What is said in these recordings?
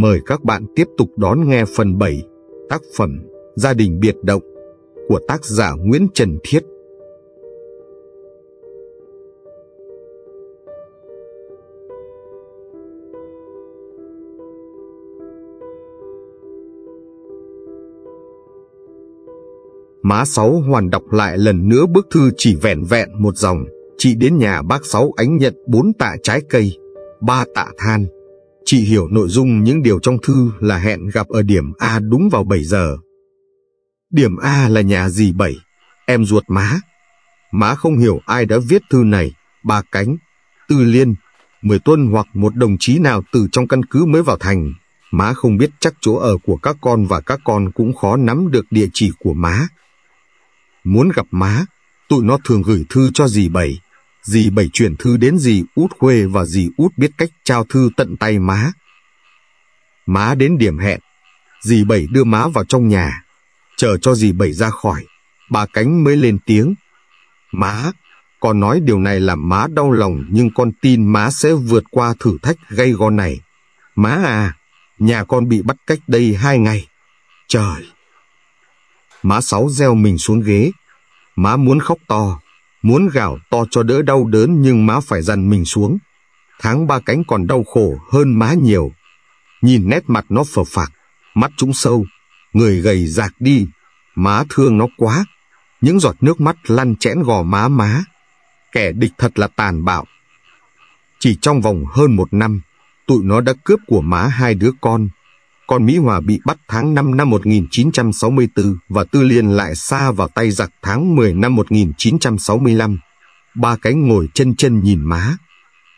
Mời các bạn tiếp tục đón nghe phần 7, tác phẩm Gia đình biệt động của tác giả Nguyễn Trần Thiết. Má Sáu hoàn đọc lại lần nữa bức thư chỉ vẹn vẹn một dòng. Chị đến nhà bác Sáu ánh nhận bốn tạ trái cây, ba tạ than, Chị hiểu nội dung những điều trong thư là hẹn gặp ở điểm A đúng vào 7 giờ. Điểm A là nhà gì Bảy, em ruột má. Má không hiểu ai đã viết thư này, bà Cánh, Tư Liên, Mười Tuân hoặc một đồng chí nào từ trong căn cứ mới vào thành. Má không biết chắc chỗ ở của các con và các con cũng khó nắm được địa chỉ của má. Muốn gặp má, tụi nó thường gửi thư cho dì Bảy, dì Bảy chuyển thư đến dì Út Khuê và dì Út biết cách trao thư tận tay má. Má đến điểm hẹn, dì Bảy đưa má vào trong nhà, chờ cho dì Bảy ra khỏi, bà Cánh mới lên tiếng. Má, con nói điều này làm má đau lòng nhưng con tin má sẽ vượt qua thử thách gây go này. Má à, nhà con bị bắt cách đây hai ngày. Trời! Má Sáu reo mình xuống ghế, má muốn khóc to muốn gào to cho đỡ đau đớn nhưng má phải dằn mình xuống. Tháng ba cánh còn đau khổ hơn má nhiều. Nhìn nét mặt nó phờ phạc, mắt trũng sâu, người gầy rạc đi, má thương nó quá. Những giọt nước mắt lăn chẽn gò má má. Kẻ địch thật là tàn bạo. Chỉ trong vòng hơn một năm, tụi nó đã cướp của má hai đứa con, còn Mỹ Hòa bị bắt tháng 5 năm 1964 và Tư Liên lại xa vào tay giặc tháng 10 năm 1965. Ba cái ngồi chân chân nhìn má.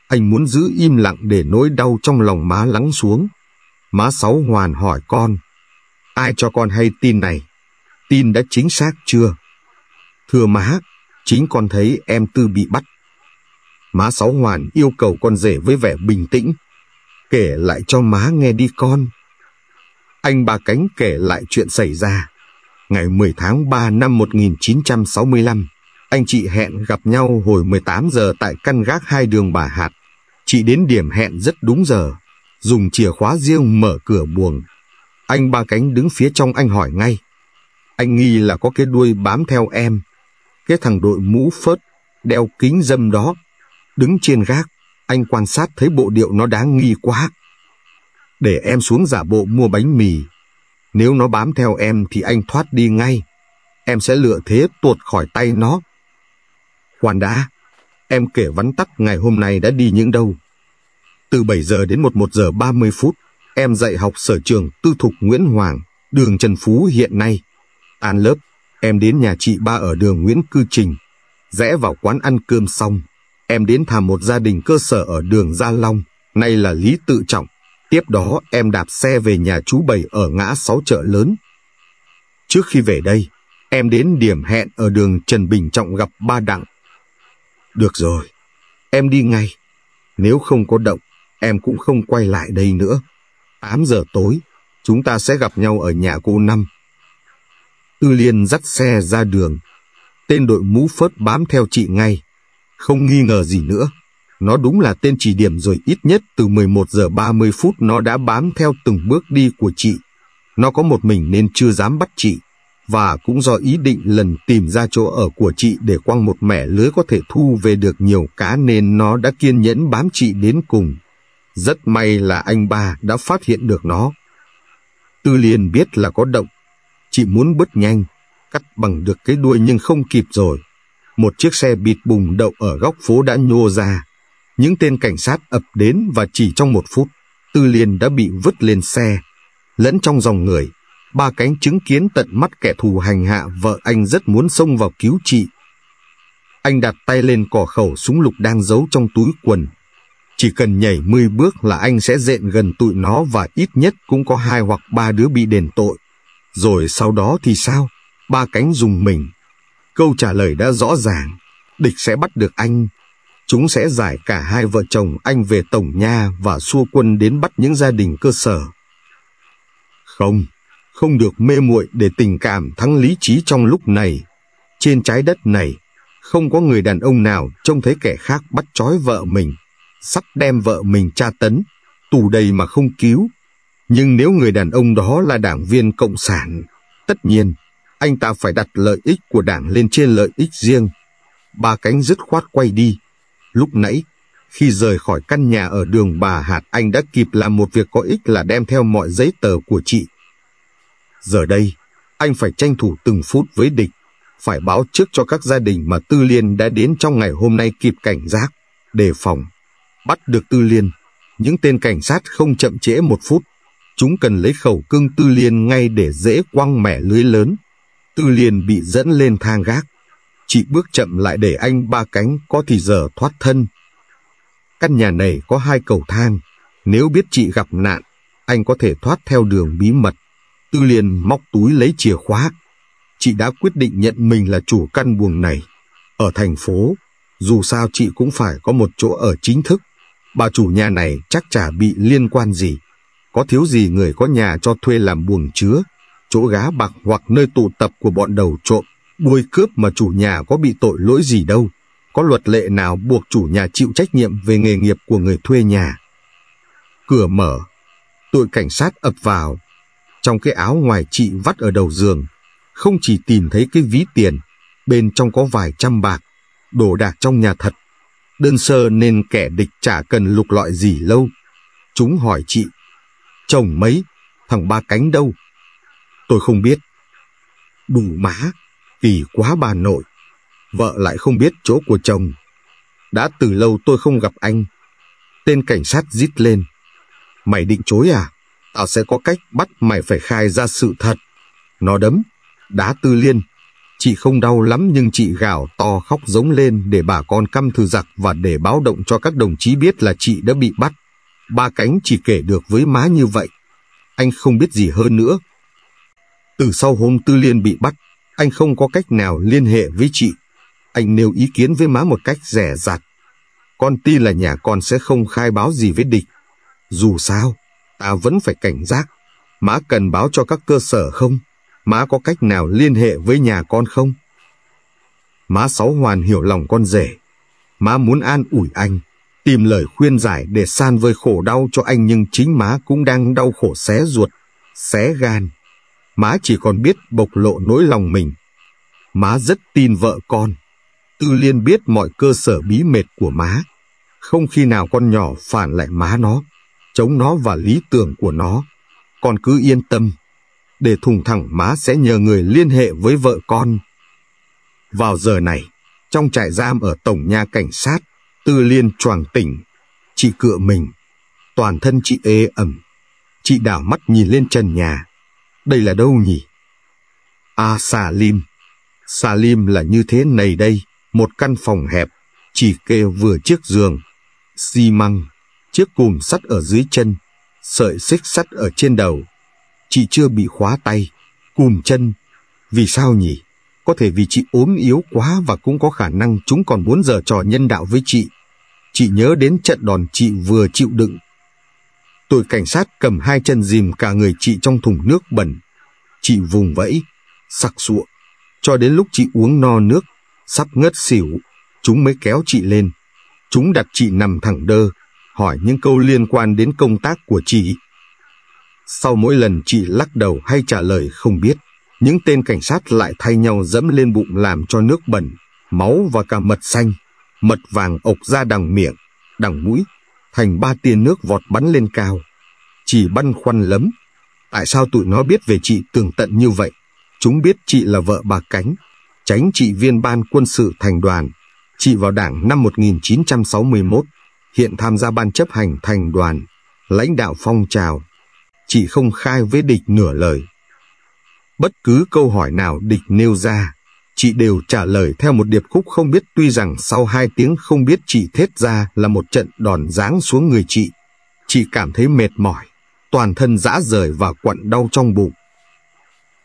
Anh muốn giữ im lặng để nỗi đau trong lòng má lắng xuống. Má Sáu hoàn hỏi con. Ai cho con hay tin này? Tin đã chính xác chưa? Thưa má, chính con thấy em Tư bị bắt. Má Sáu Hoàn yêu cầu con rể với vẻ bình tĩnh. Kể lại cho má nghe đi con anh Ba Cánh kể lại chuyện xảy ra. Ngày 10 tháng 3 năm 1965, anh chị hẹn gặp nhau hồi 18 giờ tại căn gác hai đường Bà Hạt. Chị đến điểm hẹn rất đúng giờ, dùng chìa khóa riêng mở cửa buồng. Anh Ba Cánh đứng phía trong anh hỏi ngay. Anh nghi là có cái đuôi bám theo em. Cái thằng đội mũ phớt, đeo kính dâm đó. Đứng trên gác, anh quan sát thấy bộ điệu nó đáng nghi quá để em xuống giả bộ mua bánh mì. Nếu nó bám theo em thì anh thoát đi ngay. Em sẽ lựa thế tuột khỏi tay nó. Khoan đã, em kể vắn tắt ngày hôm nay đã đi những đâu. Từ 7 giờ đến 11 giờ 30 phút, em dạy học sở trường tư thục Nguyễn Hoàng, đường Trần Phú hiện nay. Tan lớp, em đến nhà chị ba ở đường Nguyễn Cư Trình. Rẽ vào quán ăn cơm xong, em đến thăm một gia đình cơ sở ở đường Gia Long, nay là Lý Tự Trọng. Tiếp đó em đạp xe về nhà chú Bảy ở ngã sáu chợ lớn. Trước khi về đây, em đến điểm hẹn ở đường Trần Bình Trọng gặp ba đặng. Được rồi, em đi ngay. Nếu không có động, em cũng không quay lại đây nữa. 8 giờ tối, chúng ta sẽ gặp nhau ở nhà cô Năm. Tư Liên dắt xe ra đường. Tên đội mũ phớt bám theo chị ngay. Không nghi ngờ gì nữa. Nó đúng là tên chỉ điểm rồi ít nhất từ 11 giờ 30 phút nó đã bám theo từng bước đi của chị. Nó có một mình nên chưa dám bắt chị, và cũng do ý định lần tìm ra chỗ ở của chị để quăng một mẻ lưới có thể thu về được nhiều cá nên nó đã kiên nhẫn bám chị đến cùng. Rất may là anh ba đã phát hiện được nó. Tư liền biết là có động, chị muốn bứt nhanh, cắt bằng được cái đuôi nhưng không kịp rồi. Một chiếc xe bịt bùng đậu ở góc phố đã nhô ra, những tên cảnh sát ập đến và chỉ trong một phút, Tư Liên đã bị vứt lên xe. Lẫn trong dòng người, ba cánh chứng kiến tận mắt kẻ thù hành hạ vợ anh rất muốn xông vào cứu chị. Anh đặt tay lên cỏ khẩu súng lục đang giấu trong túi quần. Chỉ cần nhảy 10 bước là anh sẽ dện gần tụi nó và ít nhất cũng có hai hoặc ba đứa bị đền tội. Rồi sau đó thì sao? Ba cánh dùng mình. Câu trả lời đã rõ ràng. Địch sẽ bắt được anh chúng sẽ giải cả hai vợ chồng anh về Tổng Nha và xua quân đến bắt những gia đình cơ sở. Không, không được mê muội để tình cảm thắng lý trí trong lúc này. Trên trái đất này, không có người đàn ông nào trông thấy kẻ khác bắt trói vợ mình, sắp đem vợ mình tra tấn, tù đầy mà không cứu. Nhưng nếu người đàn ông đó là đảng viên Cộng sản, tất nhiên, anh ta phải đặt lợi ích của đảng lên trên lợi ích riêng. Ba cánh dứt khoát quay đi, Lúc nãy, khi rời khỏi căn nhà ở đường bà Hạt Anh đã kịp làm một việc có ích là đem theo mọi giấy tờ của chị. Giờ đây, anh phải tranh thủ từng phút với địch, phải báo trước cho các gia đình mà Tư Liên đã đến trong ngày hôm nay kịp cảnh giác, đề phòng. Bắt được Tư Liên, những tên cảnh sát không chậm trễ một phút, chúng cần lấy khẩu cưng Tư Liên ngay để dễ quăng mẻ lưới lớn. Tư Liên bị dẫn lên thang gác, Chị bước chậm lại để anh ba cánh có thì giờ thoát thân. Căn nhà này có hai cầu thang. Nếu biết chị gặp nạn, anh có thể thoát theo đường bí mật. Tư liền móc túi lấy chìa khóa. Chị đã quyết định nhận mình là chủ căn buồng này. Ở thành phố, dù sao chị cũng phải có một chỗ ở chính thức. Bà chủ nhà này chắc chả bị liên quan gì. Có thiếu gì người có nhà cho thuê làm buồng chứa, chỗ gá bạc hoặc nơi tụ tập của bọn đầu trộm. Đuôi cướp mà chủ nhà có bị tội lỗi gì đâu, có luật lệ nào buộc chủ nhà chịu trách nhiệm về nghề nghiệp của người thuê nhà. Cửa mở, đội cảnh sát ập vào, trong cái áo ngoài chị vắt ở đầu giường, không chỉ tìm thấy cái ví tiền, bên trong có vài trăm bạc, đồ đạc trong nhà thật. Đơn sơ nên kẻ địch chả cần lục lọi gì lâu. Chúng hỏi chị, chồng mấy, thằng ba cánh đâu? Tôi không biết. Đủ má, vì quá bà nội. Vợ lại không biết chỗ của chồng. Đã từ lâu tôi không gặp anh. Tên cảnh sát rít lên. Mày định chối à? Tao sẽ có cách bắt mày phải khai ra sự thật. Nó đấm, đá tư liên. Chị không đau lắm nhưng chị gào to khóc giống lên để bà con căm thù giặc và để báo động cho các đồng chí biết là chị đã bị bắt. Ba cánh chỉ kể được với má như vậy. Anh không biết gì hơn nữa. Từ sau hôm Tư Liên bị bắt, anh không có cách nào liên hệ với chị. Anh nêu ý kiến với má một cách rẻ rặt. Con tin là nhà con sẽ không khai báo gì với địch. Dù sao, ta vẫn phải cảnh giác. Má cần báo cho các cơ sở không? Má có cách nào liên hệ với nhà con không? Má Sáu Hoàn hiểu lòng con rể. Má muốn an ủi anh, tìm lời khuyên giải để san vơi khổ đau cho anh nhưng chính má cũng đang đau khổ xé ruột, xé gan má chỉ còn biết bộc lộ nỗi lòng mình. Má rất tin vợ con. Tư Liên biết mọi cơ sở bí mệt của má. Không khi nào con nhỏ phản lại má nó, chống nó và lý tưởng của nó. Con cứ yên tâm, để thùng thẳng má sẽ nhờ người liên hệ với vợ con. Vào giờ này, trong trại giam ở tổng nhà cảnh sát, Tư Liên choàng tỉnh, chị cựa mình, toàn thân chị ê ẩm. Chị đảo mắt nhìn lên trần nhà, đây là đâu nhỉ? À xà lim. Xà lim là như thế này đây, một căn phòng hẹp, chỉ kê vừa chiếc giường, xi măng, chiếc cùm sắt ở dưới chân, sợi xích sắt ở trên đầu. Chị chưa bị khóa tay, cùm chân. Vì sao nhỉ? Có thể vì chị ốm yếu quá và cũng có khả năng chúng còn muốn giở trò nhân đạo với chị. Chị nhớ đến trận đòn chị vừa chịu đựng Tôi cảnh sát cầm hai chân dìm cả người chị trong thùng nước bẩn. Chị vùng vẫy, sặc sụa. Cho đến lúc chị uống no nước, sắp ngất xỉu, chúng mới kéo chị lên. Chúng đặt chị nằm thẳng đơ, hỏi những câu liên quan đến công tác của chị. Sau mỗi lần chị lắc đầu hay trả lời không biết, những tên cảnh sát lại thay nhau dẫm lên bụng làm cho nước bẩn, máu và cả mật xanh, mật vàng ộc ra đằng miệng, đằng mũi thành ba tia nước vọt bắn lên cao. Chỉ băn khoăn lắm, tại sao tụi nó biết về chị tường tận như vậy? Chúng biết chị là vợ bà Cánh, tránh chị viên ban quân sự thành đoàn. Chị vào đảng năm 1961, hiện tham gia ban chấp hành thành đoàn, lãnh đạo phong trào. Chị không khai với địch nửa lời. Bất cứ câu hỏi nào địch nêu ra, chị đều trả lời theo một điệp khúc không biết tuy rằng sau hai tiếng không biết chị thết ra là một trận đòn giáng xuống người chị. Chị cảm thấy mệt mỏi, toàn thân dã rời và quặn đau trong bụng.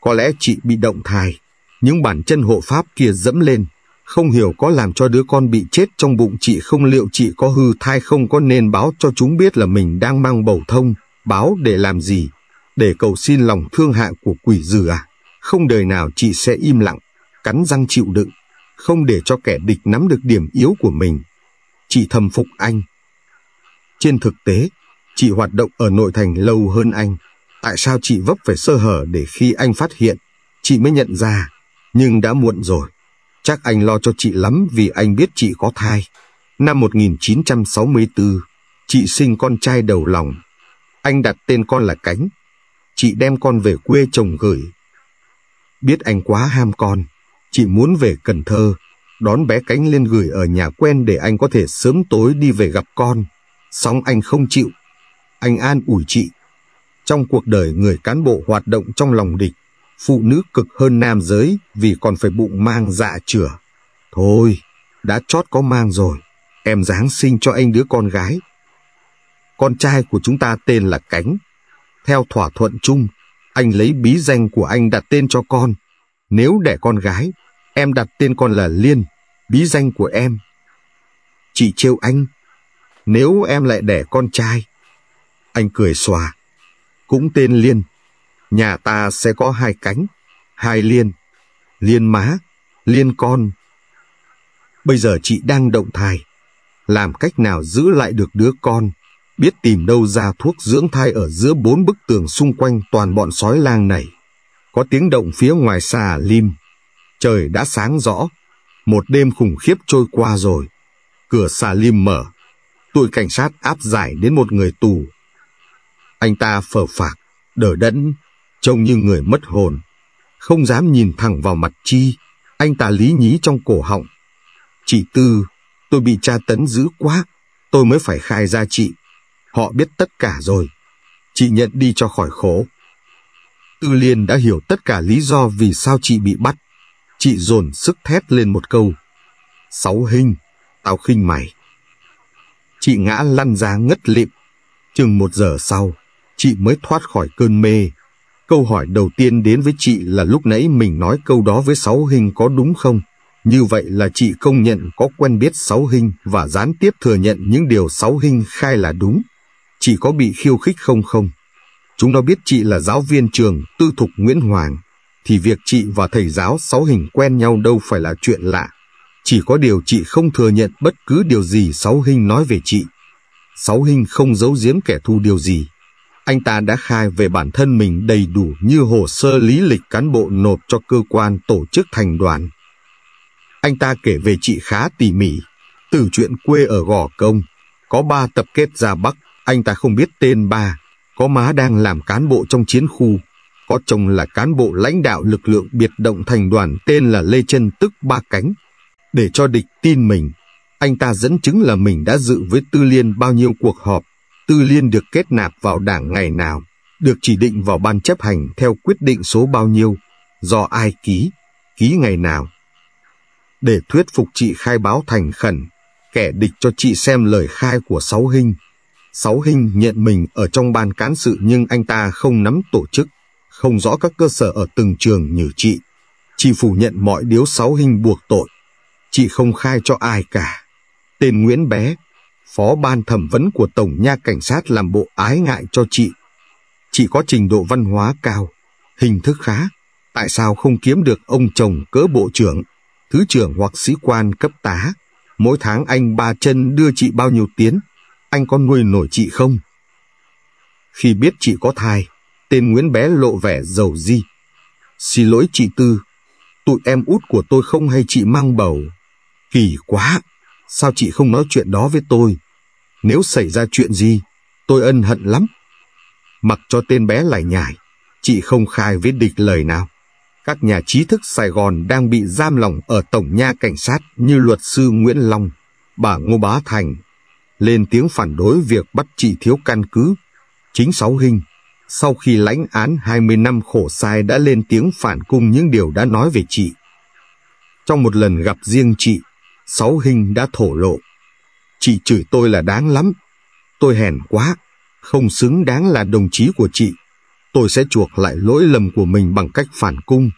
Có lẽ chị bị động thai, những bàn chân hộ pháp kia dẫm lên, không hiểu có làm cho đứa con bị chết trong bụng chị không liệu chị có hư thai không có nên báo cho chúng biết là mình đang mang bầu thông, báo để làm gì, để cầu xin lòng thương hại của quỷ dữ à, không đời nào chị sẽ im lặng cắn răng chịu đựng, không để cho kẻ địch nắm được điểm yếu của mình. Chị thầm phục anh. Trên thực tế, chị hoạt động ở nội thành lâu hơn anh. Tại sao chị vấp phải sơ hở để khi anh phát hiện, chị mới nhận ra, nhưng đã muộn rồi. Chắc anh lo cho chị lắm vì anh biết chị có thai. Năm 1964, chị sinh con trai đầu lòng. Anh đặt tên con là Cánh. Chị đem con về quê chồng gửi. Biết anh quá ham con, Chị muốn về Cần Thơ, đón bé Cánh lên gửi ở nhà quen để anh có thể sớm tối đi về gặp con. xong anh không chịu. Anh an ủi chị. Trong cuộc đời người cán bộ hoạt động trong lòng địch, phụ nữ cực hơn nam giới vì còn phải bụng mang dạ chửa. Thôi, đã chót có mang rồi, em Giáng sinh cho anh đứa con gái. Con trai của chúng ta tên là Cánh. Theo thỏa thuận chung, anh lấy bí danh của anh đặt tên cho con. Nếu đẻ con gái Em đặt tên con là Liên, bí danh của em. Chị trêu anh, nếu em lại đẻ con trai. Anh cười xòa, cũng tên Liên. Nhà ta sẽ có hai cánh, hai liên, liên má, liên con. Bây giờ chị đang động thai, làm cách nào giữ lại được đứa con, biết tìm đâu ra thuốc dưỡng thai ở giữa bốn bức tường xung quanh toàn bọn sói lang này. Có tiếng động phía ngoài xa lim. Trời đã sáng rõ. Một đêm khủng khiếp trôi qua rồi. Cửa xà lim mở. Tụi cảnh sát áp giải đến một người tù. Anh ta phở phạc, đờ đẫn, trông như người mất hồn. Không dám nhìn thẳng vào mặt Chi. Anh ta lý nhí trong cổ họng. Chị Tư, tôi bị tra tấn dữ quá. Tôi mới phải khai ra chị. Họ biết tất cả rồi. Chị nhận đi cho khỏi khổ. Tư Liên đã hiểu tất cả lý do vì sao chị bị bắt. Chị dồn sức thét lên một câu. Sáu hình, tao khinh mày. Chị ngã lăn ra ngất lịm. Chừng một giờ sau, chị mới thoát khỏi cơn mê. Câu hỏi đầu tiên đến với chị là lúc nãy mình nói câu đó với sáu hình có đúng không? Như vậy là chị công nhận có quen biết sáu hình và gián tiếp thừa nhận những điều sáu hình khai là đúng. Chị có bị khiêu khích không không? Chúng nó biết chị là giáo viên trường tư thục Nguyễn Hoàng thì việc chị và thầy giáo sáu hình quen nhau đâu phải là chuyện lạ. Chỉ có điều chị không thừa nhận bất cứ điều gì sáu hình nói về chị. Sáu hình không giấu giếm kẻ thù điều gì. Anh ta đã khai về bản thân mình đầy đủ như hồ sơ lý lịch cán bộ nộp cho cơ quan tổ chức thành đoàn. Anh ta kể về chị khá tỉ mỉ, từ chuyện quê ở Gò Công. Có ba tập kết ra Bắc, anh ta không biết tên ba, có má đang làm cán bộ trong chiến khu, có chồng là cán bộ lãnh đạo lực lượng biệt động thành đoàn tên là Lê Trân tức Ba Cánh. Để cho địch tin mình, anh ta dẫn chứng là mình đã dự với Tư Liên bao nhiêu cuộc họp, Tư Liên được kết nạp vào đảng ngày nào, được chỉ định vào ban chấp hành theo quyết định số bao nhiêu, do ai ký, ký ngày nào. Để thuyết phục chị khai báo thành khẩn, kẻ địch cho chị xem lời khai của Sáu Hinh. Sáu Hinh nhận mình ở trong ban cán sự nhưng anh ta không nắm tổ chức không rõ các cơ sở ở từng trường như chị. Chị phủ nhận mọi điếu sáu hình buộc tội. Chị không khai cho ai cả. Tên Nguyễn Bé, phó ban thẩm vấn của Tổng nha cảnh sát làm bộ ái ngại cho chị. Chị có trình độ văn hóa cao, hình thức khá. Tại sao không kiếm được ông chồng cỡ bộ trưởng, thứ trưởng hoặc sĩ quan cấp tá? Mỗi tháng anh ba chân đưa chị bao nhiêu tiếng? Anh có nuôi nổi chị không? Khi biết chị có thai, Tên Nguyễn bé lộ vẻ giàu di. Xin lỗi chị Tư, tụi em út của tôi không hay chị mang bầu. Kỳ quá, sao chị không nói chuyện đó với tôi? Nếu xảy ra chuyện gì, tôi ân hận lắm. Mặc cho tên bé lải nhải, chị không khai với địch lời nào. Các nhà trí thức Sài Gòn đang bị giam lỏng ở Tổng nha Cảnh sát như luật sư Nguyễn Long, bà Ngô Bá Thành, lên tiếng phản đối việc bắt chị thiếu căn cứ, chính sáu hình sau khi lãnh án 20 năm khổ sai đã lên tiếng phản cung những điều đã nói về chị. Trong một lần gặp riêng chị, Sáu Hinh đã thổ lộ. Chị chửi tôi là đáng lắm, tôi hèn quá, không xứng đáng là đồng chí của chị. Tôi sẽ chuộc lại lỗi lầm của mình bằng cách phản cung.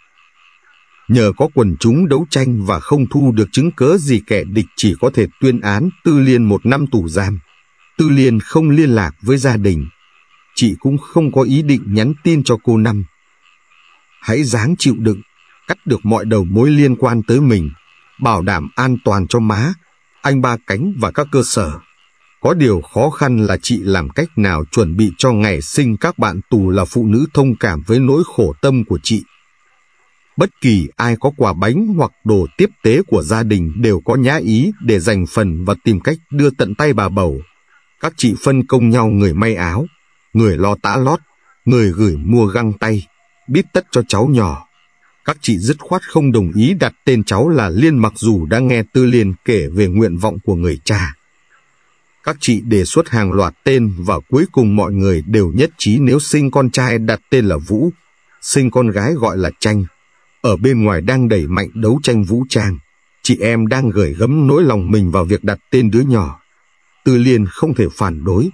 Nhờ có quần chúng đấu tranh và không thu được chứng cớ gì kẻ địch chỉ có thể tuyên án Tư Liên một năm tù giam. Tư Liên không liên lạc với gia đình, chị cũng không có ý định nhắn tin cho cô Năm. Hãy dáng chịu đựng, cắt được mọi đầu mối liên quan tới mình, bảo đảm an toàn cho má, anh ba cánh và các cơ sở. Có điều khó khăn là chị làm cách nào chuẩn bị cho ngày sinh các bạn tù là phụ nữ thông cảm với nỗi khổ tâm của chị. Bất kỳ ai có quà bánh hoặc đồ tiếp tế của gia đình đều có nhã ý để dành phần và tìm cách đưa tận tay bà bầu. Các chị phân công nhau người may áo, người lo tã lót, người gửi mua găng tay, biết tất cho cháu nhỏ. Các chị dứt khoát không đồng ý đặt tên cháu là Liên mặc dù đã nghe Tư Liên kể về nguyện vọng của người cha. Các chị đề xuất hàng loạt tên và cuối cùng mọi người đều nhất trí nếu sinh con trai đặt tên là Vũ, sinh con gái gọi là Tranh. Ở bên ngoài đang đẩy mạnh đấu tranh vũ trang, chị em đang gửi gấm nỗi lòng mình vào việc đặt tên đứa nhỏ. Tư Liên không thể phản đối,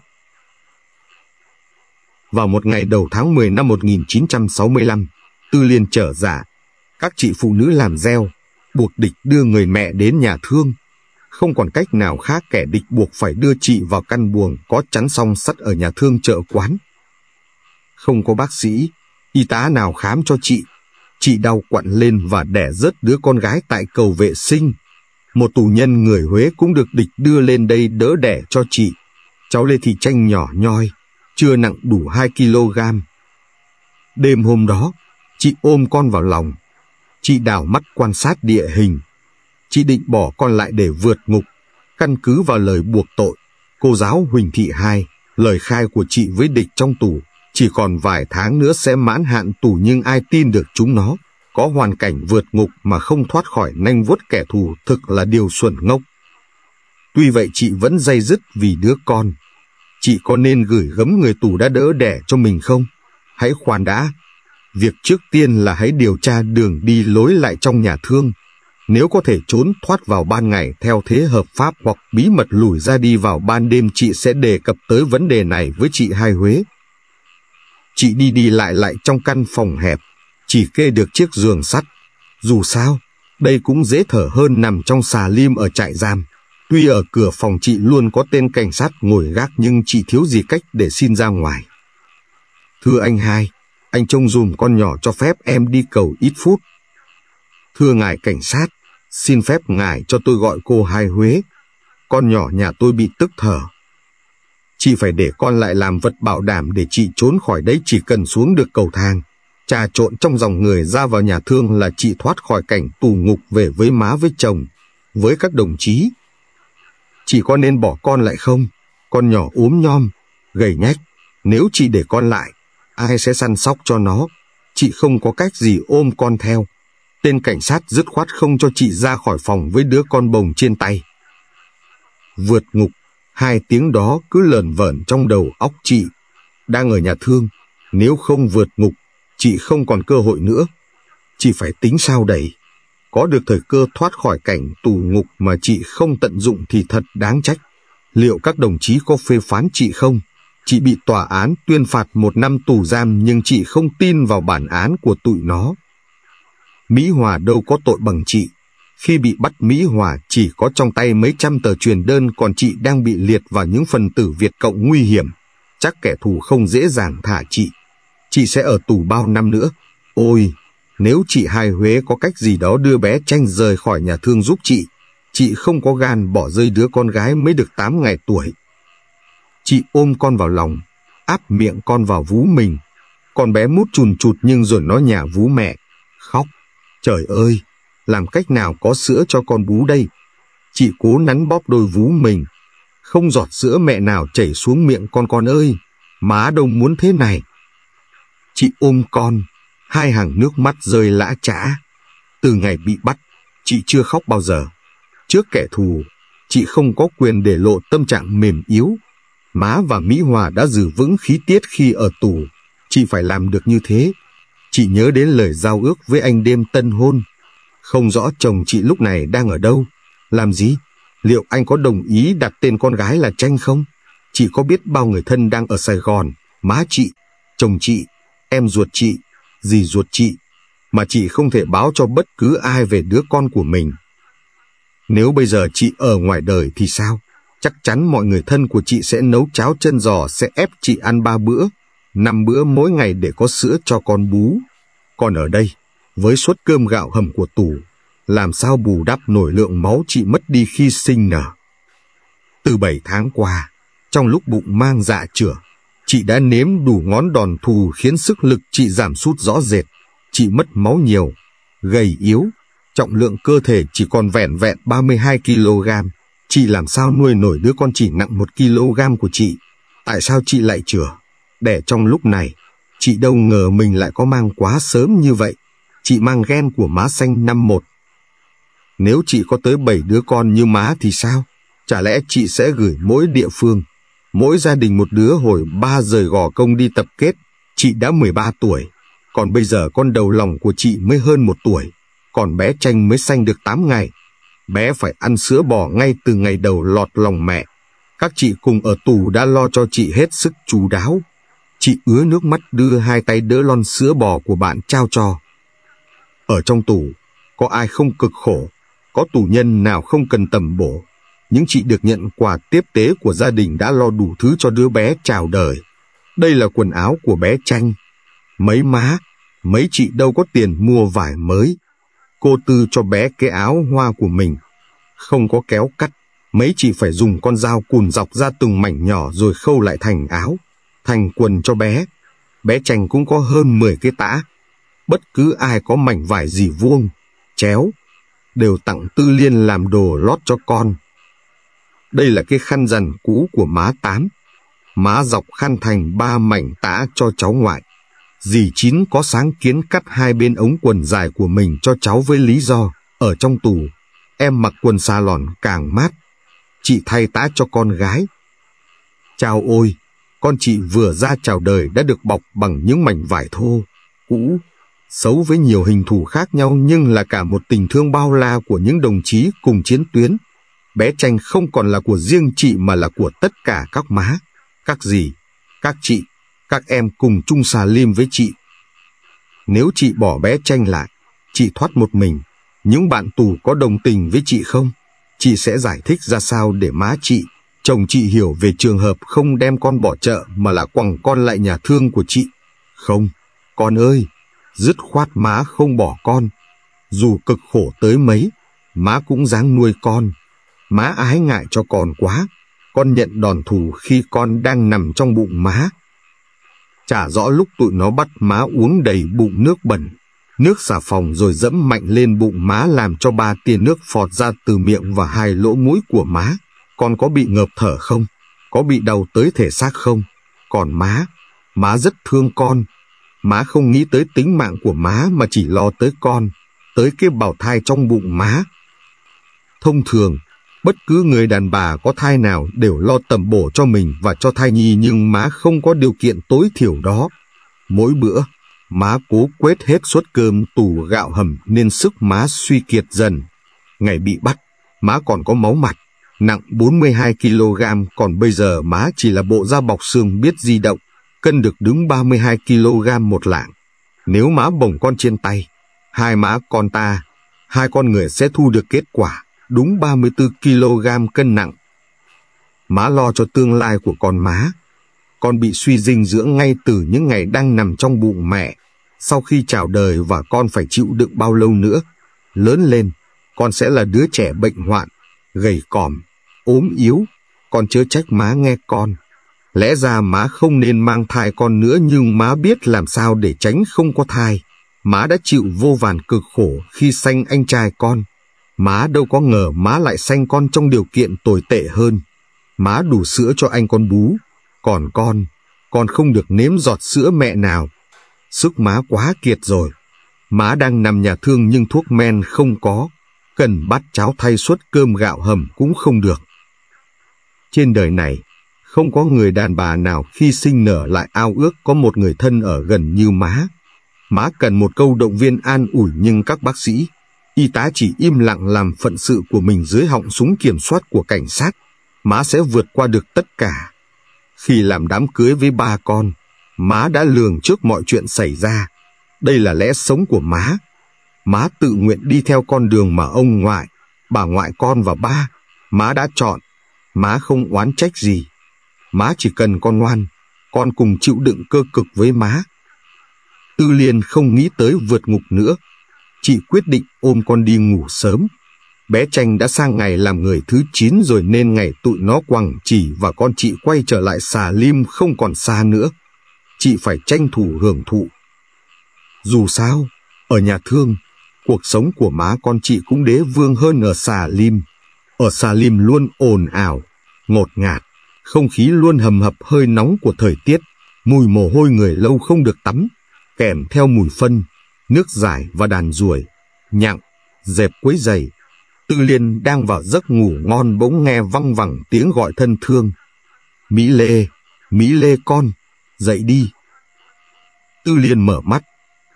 vào một ngày đầu tháng 10 năm 1965, Tư Liên trở giả. Dạ. Các chị phụ nữ làm gieo, buộc địch đưa người mẹ đến nhà thương. Không còn cách nào khác kẻ địch buộc phải đưa chị vào căn buồng có chắn song sắt ở nhà thương chợ quán. Không có bác sĩ, y tá nào khám cho chị. Chị đau quặn lên và đẻ rớt đứa con gái tại cầu vệ sinh. Một tù nhân người Huế cũng được địch đưa lên đây đỡ đẻ cho chị. Cháu Lê Thị Tranh nhỏ nhoi, chưa nặng đủ 2 kg. Đêm hôm đó, chị ôm con vào lòng. Chị đảo mắt quan sát địa hình. Chị định bỏ con lại để vượt ngục, căn cứ vào lời buộc tội. Cô giáo Huỳnh Thị Hai, lời khai của chị với địch trong tù, chỉ còn vài tháng nữa sẽ mãn hạn tù nhưng ai tin được chúng nó. Có hoàn cảnh vượt ngục mà không thoát khỏi nanh vuốt kẻ thù thực là điều xuẩn ngốc. Tuy vậy chị vẫn dây dứt vì đứa con, chị có nên gửi gấm người tù đã đỡ đẻ cho mình không? Hãy khoan đã. Việc trước tiên là hãy điều tra đường đi lối lại trong nhà thương. Nếu có thể trốn thoát vào ban ngày theo thế hợp pháp hoặc bí mật lùi ra đi vào ban đêm chị sẽ đề cập tới vấn đề này với chị Hai Huế. Chị đi đi lại lại trong căn phòng hẹp, chỉ kê được chiếc giường sắt. Dù sao, đây cũng dễ thở hơn nằm trong xà lim ở trại giam. Tuy ở cửa phòng chị luôn có tên cảnh sát ngồi gác nhưng chị thiếu gì cách để xin ra ngoài. Thưa anh hai, anh trông dùm con nhỏ cho phép em đi cầu ít phút. Thưa ngài cảnh sát, xin phép ngài cho tôi gọi cô hai Huế. Con nhỏ nhà tôi bị tức thở. Chị phải để con lại làm vật bảo đảm để chị trốn khỏi đấy chỉ cần xuống được cầu thang. Trà trộn trong dòng người ra vào nhà thương là chị thoát khỏi cảnh tù ngục về với má với chồng, với các đồng chí chị có nên bỏ con lại không? Con nhỏ ốm nhom, gầy nhách. Nếu chị để con lại, ai sẽ săn sóc cho nó? Chị không có cách gì ôm con theo. Tên cảnh sát dứt khoát không cho chị ra khỏi phòng với đứa con bồng trên tay. Vượt ngục, hai tiếng đó cứ lờn vẩn trong đầu óc chị. Đang ở nhà thương, nếu không vượt ngục, chị không còn cơ hội nữa. Chị phải tính sao đẩy có được thời cơ thoát khỏi cảnh tù ngục mà chị không tận dụng thì thật đáng trách. Liệu các đồng chí có phê phán chị không? Chị bị tòa án tuyên phạt một năm tù giam nhưng chị không tin vào bản án của tụi nó. Mỹ Hòa đâu có tội bằng chị. Khi bị bắt Mỹ Hòa chỉ có trong tay mấy trăm tờ truyền đơn còn chị đang bị liệt vào những phần tử Việt Cộng nguy hiểm. Chắc kẻ thù không dễ dàng thả chị. Chị sẽ ở tù bao năm nữa. Ôi, nếu chị Hai Huế có cách gì đó đưa bé tranh rời khỏi nhà thương giúp chị, chị không có gan bỏ rơi đứa con gái mới được 8 ngày tuổi. Chị ôm con vào lòng, áp miệng con vào vú mình. Con bé mút chùn chụt nhưng rồi nó nhà vú mẹ, khóc. Trời ơi, làm cách nào có sữa cho con bú đây? Chị cố nắn bóp đôi vú mình. Không giọt sữa mẹ nào chảy xuống miệng con con ơi, má đâu muốn thế này. Chị ôm con, hai hàng nước mắt rơi lã chã. Từ ngày bị bắt, chị chưa khóc bao giờ. Trước kẻ thù, chị không có quyền để lộ tâm trạng mềm yếu. Má và Mỹ Hòa đã giữ vững khí tiết khi ở tù. Chị phải làm được như thế. Chị nhớ đến lời giao ước với anh đêm tân hôn. Không rõ chồng chị lúc này đang ở đâu, làm gì, liệu anh có đồng ý đặt tên con gái là Tranh không? Chị có biết bao người thân đang ở Sài Gòn, má chị, chồng chị, em ruột chị, dì ruột chị, mà chị không thể báo cho bất cứ ai về đứa con của mình. Nếu bây giờ chị ở ngoài đời thì sao? Chắc chắn mọi người thân của chị sẽ nấu cháo chân giò sẽ ép chị ăn ba bữa, năm bữa mỗi ngày để có sữa cho con bú. Còn ở đây, với suất cơm gạo hầm của tủ, làm sao bù đắp nổi lượng máu chị mất đi khi sinh nở. Từ bảy tháng qua, trong lúc bụng mang dạ chửa. Chị đã nếm đủ ngón đòn thù khiến sức lực chị giảm sút rõ rệt. Chị mất máu nhiều, gầy yếu, trọng lượng cơ thể chỉ còn vẹn vẹn 32 kg. Chị làm sao nuôi nổi đứa con chỉ nặng 1 kg của chị? Tại sao chị lại chữa? Để trong lúc này, chị đâu ngờ mình lại có mang quá sớm như vậy. Chị mang gen của má xanh năm một. Nếu chị có tới 7 đứa con như má thì sao? Chả lẽ chị sẽ gửi mỗi địa phương Mỗi gia đình một đứa hồi ba rời gò công đi tập kết, chị đã 13 tuổi. Còn bây giờ con đầu lòng của chị mới hơn một tuổi, còn bé tranh mới sanh được 8 ngày. Bé phải ăn sữa bò ngay từ ngày đầu lọt lòng mẹ. Các chị cùng ở tù đã lo cho chị hết sức chú đáo. Chị ứa nước mắt đưa hai tay đỡ lon sữa bò của bạn trao cho. Ở trong tù, có ai không cực khổ, có tù nhân nào không cần tầm bổ, những chị được nhận quà tiếp tế của gia đình đã lo đủ thứ cho đứa bé chào đời. Đây là quần áo của bé Tranh. Mấy má, mấy chị đâu có tiền mua vải mới. Cô Tư cho bé cái áo hoa của mình. Không có kéo cắt, mấy chị phải dùng con dao cùn dọc ra từng mảnh nhỏ rồi khâu lại thành áo, thành quần cho bé. Bé Tranh cũng có hơn 10 cái tã. Bất cứ ai có mảnh vải gì vuông, chéo, đều tặng Tư Liên làm đồ lót cho con. Đây là cái khăn rằn cũ của má tám. Má dọc khăn thành ba mảnh tã cho cháu ngoại. Dì Chín có sáng kiến cắt hai bên ống quần dài của mình cho cháu với lý do ở trong tù, em mặc quần xà lòn càng mát. Chị thay tã cho con gái. Chào ôi, con chị vừa ra chào đời đã được bọc bằng những mảnh vải thô, cũ, xấu với nhiều hình thù khác nhau nhưng là cả một tình thương bao la của những đồng chí cùng chiến tuyến bé tranh không còn là của riêng chị mà là của tất cả các má, các dì, các chị, các em cùng chung xà lim với chị. Nếu chị bỏ bé tranh lại, chị thoát một mình, những bạn tù có đồng tình với chị không? Chị sẽ giải thích ra sao để má chị, chồng chị hiểu về trường hợp không đem con bỏ chợ mà là quẳng con lại nhà thương của chị. Không, con ơi, dứt khoát má không bỏ con. Dù cực khổ tới mấy, má cũng dáng nuôi con. Má ái ngại cho con quá, con nhận đòn thù khi con đang nằm trong bụng má. Chả rõ lúc tụi nó bắt má uống đầy bụng nước bẩn, nước xà phòng rồi dẫm mạnh lên bụng má làm cho ba tia nước phọt ra từ miệng và hai lỗ mũi của má. Con có bị ngợp thở không? Có bị đau tới thể xác không? Còn má, má rất thương con. Má không nghĩ tới tính mạng của má mà chỉ lo tới con, tới cái bào thai trong bụng má. Thông thường, Bất cứ người đàn bà có thai nào đều lo tầm bổ cho mình và cho thai nhi nhưng má không có điều kiện tối thiểu đó. Mỗi bữa, má cố quét hết suất cơm tù gạo hầm nên sức má suy kiệt dần. Ngày bị bắt, má còn có máu mặt, nặng 42kg còn bây giờ má chỉ là bộ da bọc xương biết di động, cân được đứng 32kg một lạng. Nếu má bồng con trên tay, hai má con ta, hai con người sẽ thu được kết quả đúng 34 kg cân nặng. Má lo cho tương lai của con má. Con bị suy dinh dưỡng ngay từ những ngày đang nằm trong bụng mẹ, sau khi chào đời và con phải chịu đựng bao lâu nữa. Lớn lên, con sẽ là đứa trẻ bệnh hoạn, gầy còm, ốm yếu. Con chớ trách má nghe con. Lẽ ra má không nên mang thai con nữa nhưng má biết làm sao để tránh không có thai. Má đã chịu vô vàn cực khổ khi sanh anh trai con. Má đâu có ngờ má lại sanh con trong điều kiện tồi tệ hơn. Má đủ sữa cho anh con bú, còn con, con không được nếm giọt sữa mẹ nào. Sức má quá kiệt rồi. Má đang nằm nhà thương nhưng thuốc men không có. Cần bắt cháo thay suất cơm gạo hầm cũng không được. Trên đời này, không có người đàn bà nào khi sinh nở lại ao ước có một người thân ở gần như má. Má cần một câu động viên an ủi nhưng các bác sĩ, Y tá chỉ im lặng làm phận sự của mình dưới họng súng kiểm soát của cảnh sát. Má sẽ vượt qua được tất cả. Khi làm đám cưới với ba con, má đã lường trước mọi chuyện xảy ra. Đây là lẽ sống của má. Má tự nguyện đi theo con đường mà ông ngoại, bà ngoại con và ba, má đã chọn. Má không oán trách gì. Má chỉ cần con ngoan, con cùng chịu đựng cơ cực với má. Tư Liên không nghĩ tới vượt ngục nữa chị quyết định ôm con đi ngủ sớm. Bé tranh đã sang ngày làm người thứ 9 rồi nên ngày tụi nó quẳng chỉ và con chị quay trở lại xà lim không còn xa nữa. Chị phải tranh thủ hưởng thụ. Dù sao, ở nhà thương, cuộc sống của má con chị cũng đế vương hơn ở xà lim. Ở xà lim luôn ồn ào, ngột ngạt, không khí luôn hầm hập hơi nóng của thời tiết, mùi mồ hôi người lâu không được tắm, kèm theo mùi phân, nước giải và đàn ruồi, nhặng, dẹp quấy giày. Tư Liên đang vào giấc ngủ ngon bỗng nghe văng vẳng tiếng gọi thân thương. Mỹ Lê, Mỹ Lê con, dậy đi. Tư Liên mở mắt.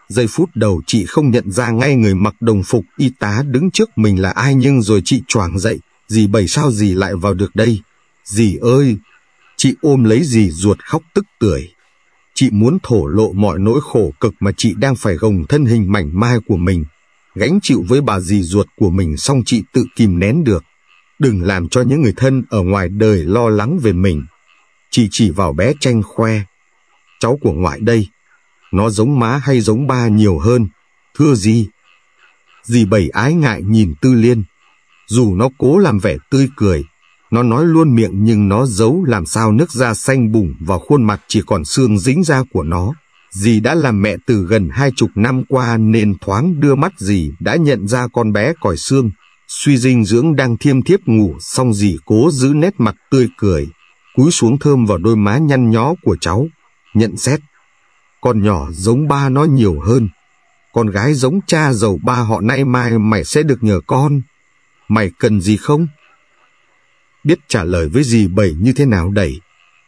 Giây phút đầu chị không nhận ra ngay người mặc đồng phục y tá đứng trước mình là ai nhưng rồi chị choàng dậy. Dì bảy sao dì lại vào được đây? Dì ơi! Chị ôm lấy dì ruột khóc tức tưởi. Chị muốn thổ lộ mọi nỗi khổ cực mà chị đang phải gồng thân hình mảnh mai của mình, gánh chịu với bà dì ruột của mình xong chị tự kìm nén được. Đừng làm cho những người thân ở ngoài đời lo lắng về mình. Chị chỉ vào bé tranh khoe. Cháu của ngoại đây, nó giống má hay giống ba nhiều hơn, thưa gì? Dì bảy ái ngại nhìn tư liên, dù nó cố làm vẻ tươi cười, nó nói luôn miệng nhưng nó giấu làm sao nước da xanh bùng và khuôn mặt chỉ còn xương dính da của nó. Dì đã làm mẹ từ gần hai chục năm qua nên thoáng đưa mắt dì đã nhận ra con bé còi xương. Suy dinh dưỡng đang thiêm thiếp ngủ xong dì cố giữ nét mặt tươi cười, cúi xuống thơm vào đôi má nhăn nhó của cháu. Nhận xét, con nhỏ giống ba nó nhiều hơn. Con gái giống cha giàu ba họ nay mai mày sẽ được nhờ con. Mày cần gì không? biết trả lời với gì Bảy như thế nào đẩy.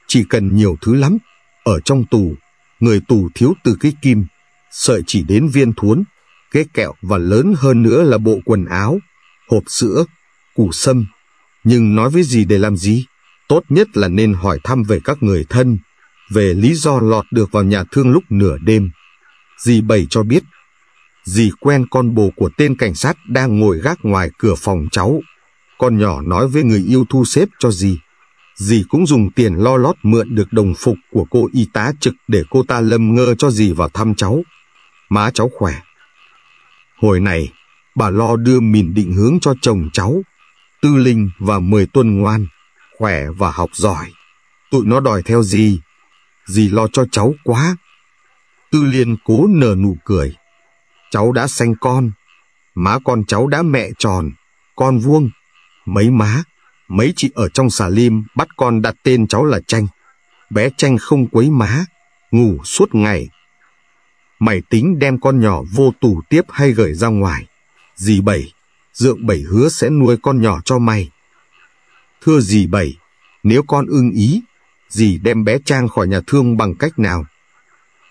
Chỉ cần nhiều thứ lắm, ở trong tù, người tù thiếu từ cái kim, sợi chỉ đến viên thuốn, cái kẹo và lớn hơn nữa là bộ quần áo, hộp sữa, củ sâm. Nhưng nói với gì để làm gì? Tốt nhất là nên hỏi thăm về các người thân, về lý do lọt được vào nhà thương lúc nửa đêm. Dì Bảy cho biết, dì quen con bồ của tên cảnh sát đang ngồi gác ngoài cửa phòng cháu con nhỏ nói với người yêu thu xếp cho dì. Dì cũng dùng tiền lo lót mượn được đồng phục của cô y tá trực để cô ta lâm ngơ cho dì vào thăm cháu. Má cháu khỏe. Hồi này, bà lo đưa mìn định hướng cho chồng cháu. Tư Linh và Mười Tuân ngoan, khỏe và học giỏi. Tụi nó đòi theo dì. Dì lo cho cháu quá. Tư Liên cố nở nụ cười. Cháu đã sanh con, má con cháu đã mẹ tròn, con vuông, Mấy má, mấy chị ở trong xà lim bắt con đặt tên cháu là Tranh. Bé Tranh không quấy má, ngủ suốt ngày. Mày tính đem con nhỏ vô tù tiếp hay gửi ra ngoài. Dì Bảy, dượng Bảy hứa sẽ nuôi con nhỏ cho mày. Thưa dì Bảy, nếu con ưng ý, dì đem bé Trang khỏi nhà thương bằng cách nào?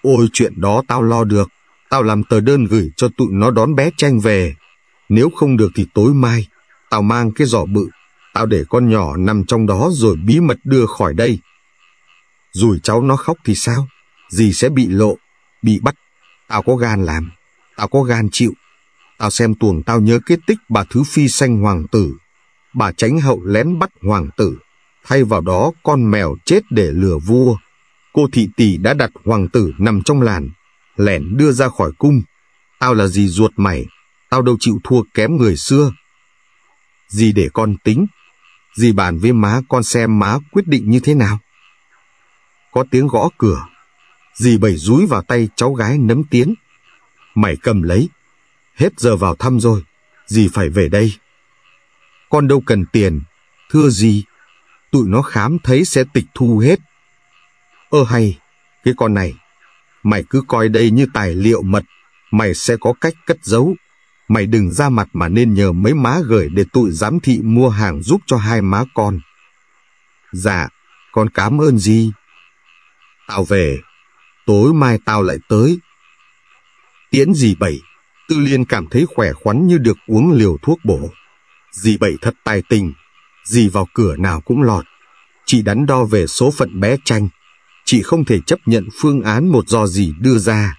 Ôi chuyện đó tao lo được, tao làm tờ đơn gửi cho tụi nó đón bé Tranh về. Nếu không được thì tối mai, Tao mang cái giỏ bự, tao để con nhỏ nằm trong đó rồi bí mật đưa khỏi đây. Rồi cháu nó khóc thì sao? Gì sẽ bị lộ, bị bắt. Tao có gan làm, tao có gan chịu. Tao xem tuồng tao nhớ kết tích bà Thứ Phi sanh hoàng tử. Bà tránh hậu lén bắt hoàng tử. Thay vào đó con mèo chết để lừa vua. Cô thị tỷ đã đặt hoàng tử nằm trong làn, lẻn đưa ra khỏi cung. Tao là gì ruột mày, tao đâu chịu thua kém người xưa. Dì để con tính. Dì bàn với má con xem má quyết định như thế nào. Có tiếng gõ cửa. Dì bẩy rúi vào tay cháu gái nấm tiến. Mày cầm lấy. Hết giờ vào thăm rồi. Dì phải về đây. Con đâu cần tiền. Thưa dì. Tụi nó khám thấy sẽ tịch thu hết. Ơ hay. Cái con này. Mày cứ coi đây như tài liệu mật. Mày sẽ có cách cất giấu Mày đừng ra mặt mà nên nhờ mấy má gửi để tụi giám thị mua hàng giúp cho hai má con. Dạ, con cảm ơn gì? Tao về, tối mai tao lại tới. Tiễn dì bảy, tư liên cảm thấy khỏe khoắn như được uống liều thuốc bổ. Dì bảy thật tài tình, dì vào cửa nào cũng lọt. Chị đắn đo về số phận bé tranh. Chị không thể chấp nhận phương án một do dì đưa ra.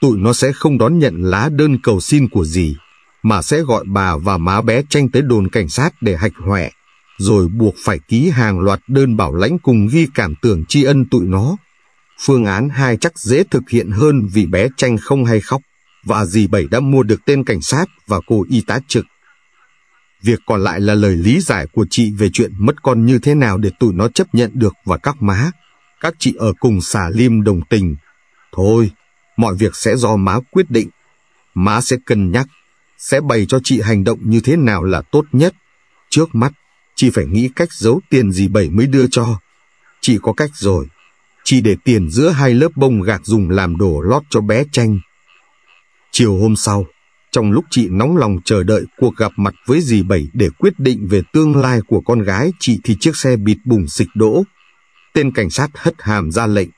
Tụi nó sẽ không đón nhận lá đơn cầu xin của dì mà sẽ gọi bà và má bé tranh tới đồn cảnh sát để hạch hoẹ, rồi buộc phải ký hàng loạt đơn bảo lãnh cùng ghi cảm tưởng tri ân tụi nó. Phương án hai chắc dễ thực hiện hơn vì bé tranh không hay khóc, và dì Bảy đã mua được tên cảnh sát và cô y tá trực. Việc còn lại là lời lý giải của chị về chuyện mất con như thế nào để tụi nó chấp nhận được và các má. Các chị ở cùng xà lim đồng tình. Thôi, mọi việc sẽ do má quyết định. Má sẽ cân nhắc sẽ bày cho chị hành động như thế nào là tốt nhất. Trước mắt, chị phải nghĩ cách giấu tiền gì bảy mới đưa cho. Chị có cách rồi. Chị để tiền giữa hai lớp bông gạc dùng làm đồ lót cho bé tranh. Chiều hôm sau, trong lúc chị nóng lòng chờ đợi cuộc gặp mặt với dì Bảy để quyết định về tương lai của con gái chị thì chiếc xe bịt bùng xịch đỗ. Tên cảnh sát hất hàm ra lệnh.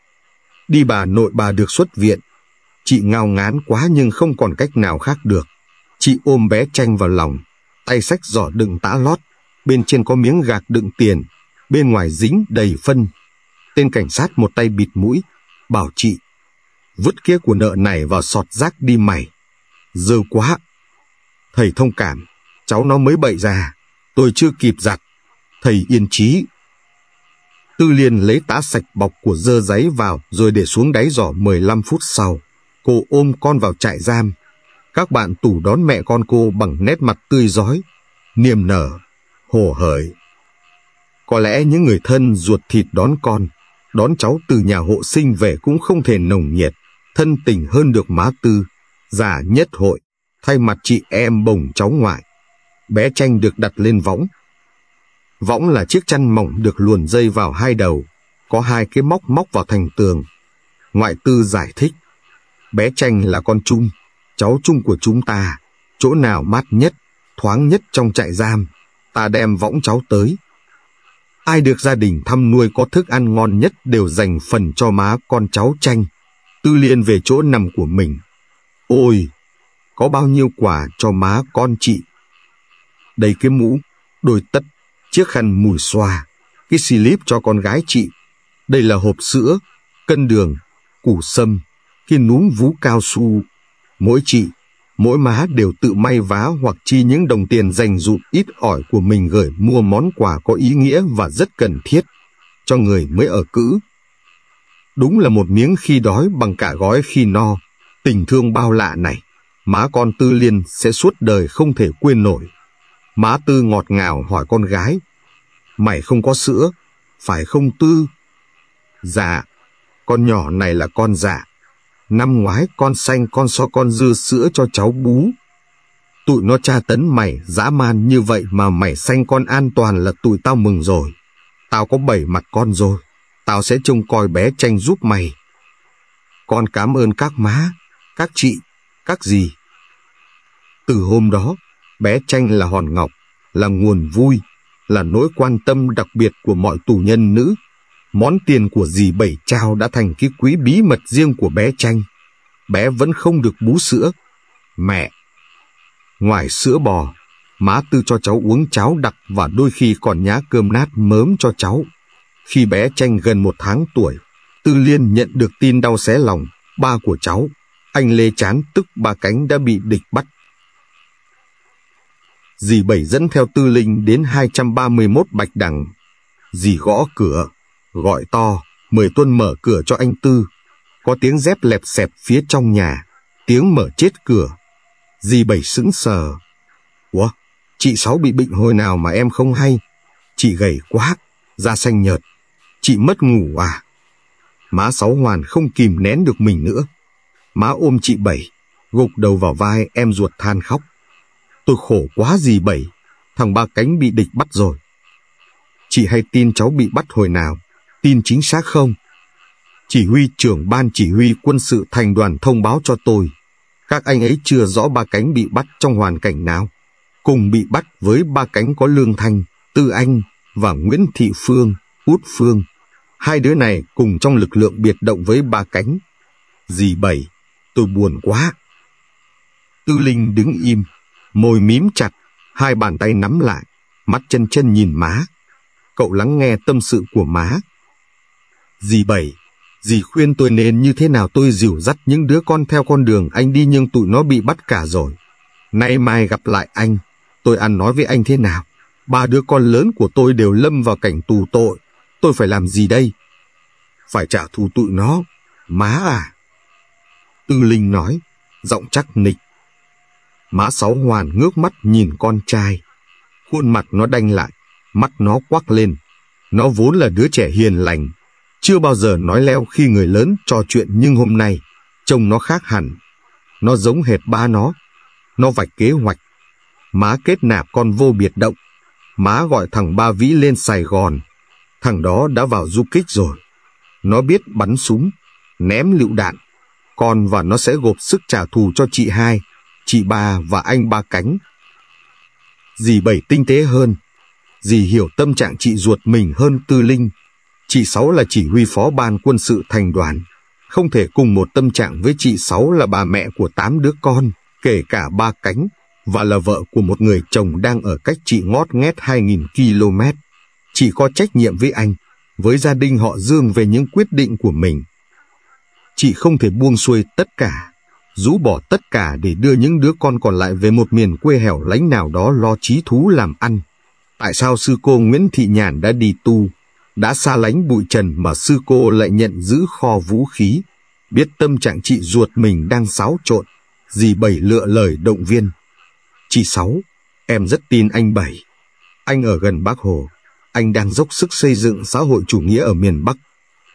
Đi bà nội bà được xuất viện. Chị ngao ngán quá nhưng không còn cách nào khác được. Chị ôm bé tranh vào lòng, tay sách giỏ đựng tã lót, bên trên có miếng gạc đựng tiền, bên ngoài dính đầy phân. Tên cảnh sát một tay bịt mũi, bảo chị, vứt kia của nợ này vào sọt rác đi mày. Dơ quá. Thầy thông cảm, cháu nó mới bậy ra tôi chưa kịp giặt. Thầy yên trí. Tư Liên lấy tá sạch bọc của dơ giấy vào rồi để xuống đáy giỏ 15 phút sau. Cô ôm con vào trại giam, các bạn tủ đón mẹ con cô bằng nét mặt tươi giói, niềm nở, hồ hởi. Có lẽ những người thân ruột thịt đón con, đón cháu từ nhà hộ sinh về cũng không thể nồng nhiệt, thân tình hơn được má tư, già nhất hội, thay mặt chị em bồng cháu ngoại. Bé tranh được đặt lên võng. Võng là chiếc chăn mỏng được luồn dây vào hai đầu, có hai cái móc móc vào thành tường. Ngoại tư giải thích, bé tranh là con chung, cháu chung của chúng ta, chỗ nào mát nhất, thoáng nhất trong trại giam, ta đem võng cháu tới. Ai được gia đình thăm nuôi có thức ăn ngon nhất đều dành phần cho má con cháu tranh, tư liên về chỗ nằm của mình. Ôi, có bao nhiêu quả cho má con chị. Đầy cái mũ, đôi tất, chiếc khăn mùi xoa, cái xì líp cho con gái chị. Đây là hộp sữa, cân đường, củ sâm, cái núm vú cao su, mỗi chị, mỗi má đều tự may vá hoặc chi những đồng tiền dành dụm ít ỏi của mình gửi mua món quà có ý nghĩa và rất cần thiết cho người mới ở cữ. Đúng là một miếng khi đói bằng cả gói khi no, tình thương bao lạ này, má con Tư Liên sẽ suốt đời không thể quên nổi. Má Tư ngọt ngào hỏi con gái, mày không có sữa, phải không Tư? Dạ, con nhỏ này là con dạ. Năm ngoái con xanh con so con dư sữa cho cháu bú. Tụi nó tra tấn mày dã man như vậy mà mày xanh con an toàn là tụi tao mừng rồi. Tao có bảy mặt con rồi. Tao sẽ trông coi bé tranh giúp mày. Con cảm ơn các má, các chị, các dì. Từ hôm đó, bé tranh là hòn ngọc, là nguồn vui, là nỗi quan tâm đặc biệt của mọi tù nhân nữ Món tiền của dì Bảy Trao đã thành cái quý bí mật riêng của bé Tranh. Bé vẫn không được bú sữa. Mẹ! Ngoài sữa bò, má tư cho cháu uống cháo đặc và đôi khi còn nhá cơm nát mớm cho cháu. Khi bé Tranh gần một tháng tuổi, Tư Liên nhận được tin đau xé lòng, ba của cháu, anh Lê Chán tức ba cánh đã bị địch bắt. Dì Bảy dẫn theo Tư Linh đến 231 Bạch Đằng. Dì gõ cửa, gọi to, mời Tuân mở cửa cho anh Tư. Có tiếng dép lẹp xẹp phía trong nhà, tiếng mở chết cửa. Dì Bảy sững sờ. Ủa, chị Sáu bị bệnh hồi nào mà em không hay? Chị gầy quá, da xanh nhợt. Chị mất ngủ à? Má Sáu Hoàn không kìm nén được mình nữa. Má ôm chị Bảy, gục đầu vào vai em ruột than khóc. Tôi khổ quá dì Bảy, thằng ba cánh bị địch bắt rồi. Chị hay tin cháu bị bắt hồi nào? tin chính xác không? Chỉ huy trưởng ban chỉ huy quân sự thành đoàn thông báo cho tôi, các anh ấy chưa rõ ba cánh bị bắt trong hoàn cảnh nào. Cùng bị bắt với ba cánh có Lương Thanh, Tư Anh và Nguyễn Thị Phương, Út Phương. Hai đứa này cùng trong lực lượng biệt động với ba cánh. Dì Bảy, tôi buồn quá. Tư Linh đứng im, môi mím chặt, hai bàn tay nắm lại, mắt chân chân nhìn má. Cậu lắng nghe tâm sự của má, Dì Bảy, dì khuyên tôi nên như thế nào tôi dìu dắt những đứa con theo con đường anh đi nhưng tụi nó bị bắt cả rồi. Nay mai gặp lại anh, tôi ăn nói với anh thế nào? Ba đứa con lớn của tôi đều lâm vào cảnh tù tội, tôi phải làm gì đây? Phải trả thù tụi nó, má à? Tư Linh nói, giọng chắc nịch. Má Sáu Hoàn ngước mắt nhìn con trai. Khuôn mặt nó đanh lại, mắt nó quắc lên. Nó vốn là đứa trẻ hiền lành, chưa bao giờ nói leo khi người lớn trò chuyện nhưng hôm nay, trông nó khác hẳn. Nó giống hệt ba nó. Nó vạch kế hoạch. Má kết nạp con vô biệt động. Má gọi thằng Ba Vĩ lên Sài Gòn. Thằng đó đã vào du kích rồi. Nó biết bắn súng, ném lựu đạn. Con và nó sẽ gộp sức trả thù cho chị hai, chị ba và anh ba cánh. Dì bảy tinh tế hơn. Dì hiểu tâm trạng chị ruột mình hơn tư linh. Chị Sáu là chỉ huy phó ban quân sự thành đoàn, không thể cùng một tâm trạng với chị Sáu là bà mẹ của tám đứa con, kể cả ba cánh, và là vợ của một người chồng đang ở cách chị ngót nghét 2.000 km. Chị có trách nhiệm với anh, với gia đình họ Dương về những quyết định của mình. Chị không thể buông xuôi tất cả, rũ bỏ tất cả để đưa những đứa con còn lại về một miền quê hẻo lánh nào đó lo trí thú làm ăn. Tại sao sư cô Nguyễn Thị Nhàn đã đi tu đã xa lánh bụi trần mà sư cô lại nhận giữ kho vũ khí. Biết tâm trạng chị ruột mình đang xáo trộn, dì Bảy lựa lời động viên. Chị Sáu, em rất tin anh Bảy. Anh ở gần Bác Hồ, anh đang dốc sức xây dựng xã hội chủ nghĩa ở miền Bắc.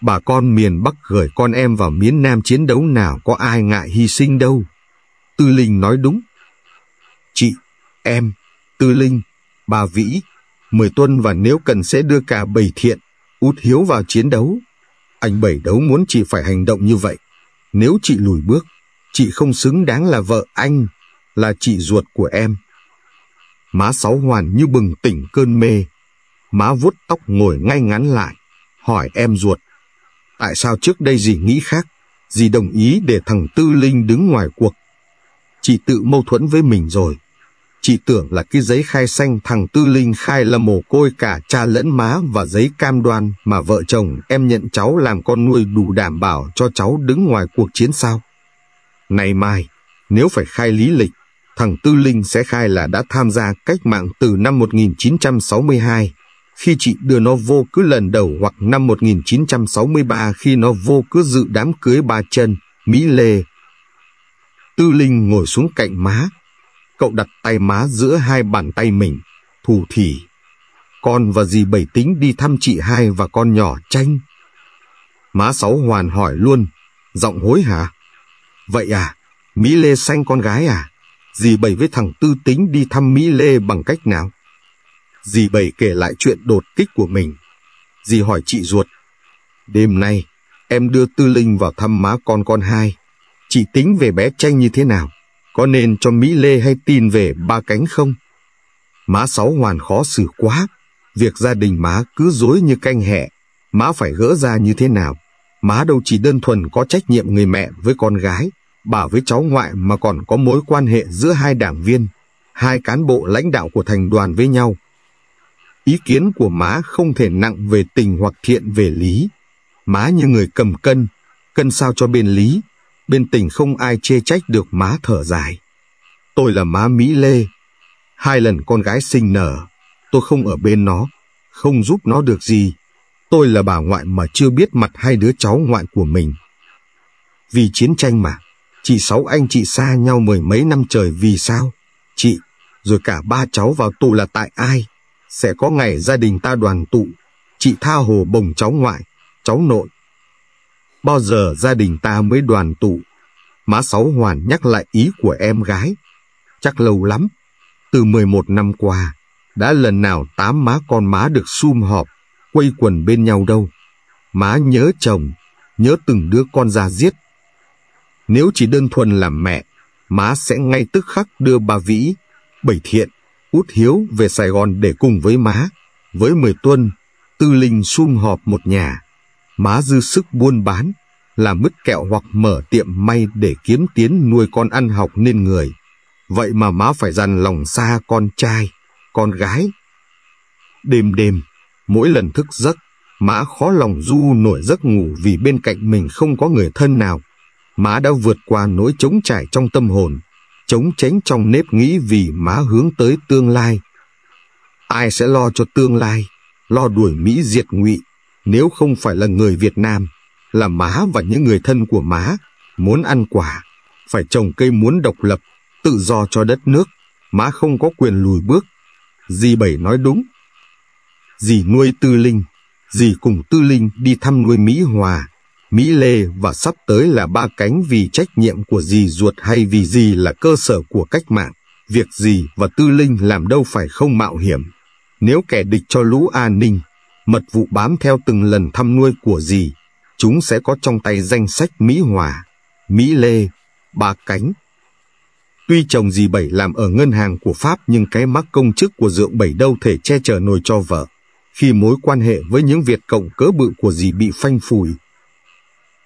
Bà con miền Bắc gửi con em vào miền Nam chiến đấu nào có ai ngại hy sinh đâu. Tư Linh nói đúng. Chị, em, Tư Linh, bà Vĩ, Mười Tuân và nếu cần sẽ đưa cả bầy thiện út hiếu vào chiến đấu. Anh bảy đấu muốn chị phải hành động như vậy. Nếu chị lùi bước, chị không xứng đáng là vợ anh, là chị ruột của em. Má sáu hoàn như bừng tỉnh cơn mê. Má vuốt tóc ngồi ngay ngắn lại, hỏi em ruột. Tại sao trước đây dì nghĩ khác, dì đồng ý để thằng Tư Linh đứng ngoài cuộc? Chị tự mâu thuẫn với mình rồi. Chị tưởng là cái giấy khai xanh thằng Tư Linh khai là mồ côi cả cha lẫn má và giấy cam đoan mà vợ chồng em nhận cháu làm con nuôi đủ đảm bảo cho cháu đứng ngoài cuộc chiến sao. Này mai, nếu phải khai lý lịch, thằng Tư Linh sẽ khai là đã tham gia cách mạng từ năm 1962 khi chị đưa nó vô cứ lần đầu hoặc năm 1963 khi nó vô cứ dự đám cưới ba chân, Mỹ Lê. Tư Linh ngồi xuống cạnh má, Cậu đặt tay má giữa hai bàn tay mình, thủ thỉ. Con và dì Bảy Tính đi thăm chị hai và con nhỏ tranh. Má Sáu Hoàn hỏi luôn, giọng hối hả? Vậy à, Mỹ Lê sanh con gái à? Dì Bảy với thằng Tư Tính đi thăm Mỹ Lê bằng cách nào? Dì Bảy kể lại chuyện đột kích của mình. Dì hỏi chị ruột. Đêm nay, em đưa Tư Linh vào thăm má con con hai. Chị tính về bé tranh như thế nào? có nên cho Mỹ Lê hay tin về ba cánh không? Má sáu hoàn khó xử quá, việc gia đình má cứ dối như canh hẹ, má phải gỡ ra như thế nào? Má đâu chỉ đơn thuần có trách nhiệm người mẹ với con gái, bà với cháu ngoại mà còn có mối quan hệ giữa hai đảng viên, hai cán bộ lãnh đạo của thành đoàn với nhau. Ý kiến của má không thể nặng về tình hoặc thiện về lý. Má như người cầm cân, cân sao cho bên lý, bên tỉnh không ai chê trách được má thở dài. Tôi là má Mỹ Lê. Hai lần con gái sinh nở, tôi không ở bên nó, không giúp nó được gì. Tôi là bà ngoại mà chưa biết mặt hai đứa cháu ngoại của mình. Vì chiến tranh mà, chị sáu anh chị xa nhau mười mấy năm trời vì sao? Chị, rồi cả ba cháu vào tù là tại ai? Sẽ có ngày gia đình ta đoàn tụ. Chị tha hồ bồng cháu ngoại, cháu nội, bao giờ gia đình ta mới đoàn tụ. Má Sáu Hoàn nhắc lại ý của em gái. Chắc lâu lắm, từ 11 năm qua, đã lần nào tám má con má được sum họp, quây quần bên nhau đâu. Má nhớ chồng, nhớ từng đứa con ra giết. Nếu chỉ đơn thuần là mẹ, má sẽ ngay tức khắc đưa bà Vĩ, Bảy Thiện, Út Hiếu về Sài Gòn để cùng với má, với Mười Tuân, Tư Linh sum họp một nhà má dư sức buôn bán, làm mứt kẹo hoặc mở tiệm may để kiếm tiến nuôi con ăn học nên người. Vậy mà má phải dằn lòng xa con trai, con gái. Đêm đêm, mỗi lần thức giấc, má khó lòng du nổi giấc ngủ vì bên cạnh mình không có người thân nào. Má đã vượt qua nỗi chống trải trong tâm hồn, chống tránh trong nếp nghĩ vì má hướng tới tương lai. Ai sẽ lo cho tương lai, lo đuổi Mỹ diệt ngụy nếu không phải là người Việt Nam, là má và những người thân của má, muốn ăn quả, phải trồng cây muốn độc lập, tự do cho đất nước, má không có quyền lùi bước. Dì Bảy nói đúng. Dì nuôi Tư Linh, dì cùng Tư Linh đi thăm nuôi Mỹ Hòa, Mỹ Lê và sắp tới là ba cánh vì trách nhiệm của dì ruột hay vì dì là cơ sở của cách mạng. Việc gì và Tư Linh làm đâu phải không mạo hiểm. Nếu kẻ địch cho lũ an ninh, mật vụ bám theo từng lần thăm nuôi của dì, chúng sẽ có trong tay danh sách Mỹ Hòa, Mỹ Lê, Bà Cánh. Tuy chồng dì Bảy làm ở ngân hàng của Pháp nhưng cái mắc công chức của dượng Bảy đâu thể che chở nổi cho vợ, khi mối quan hệ với những Việt Cộng cỡ bự của dì bị phanh phùi.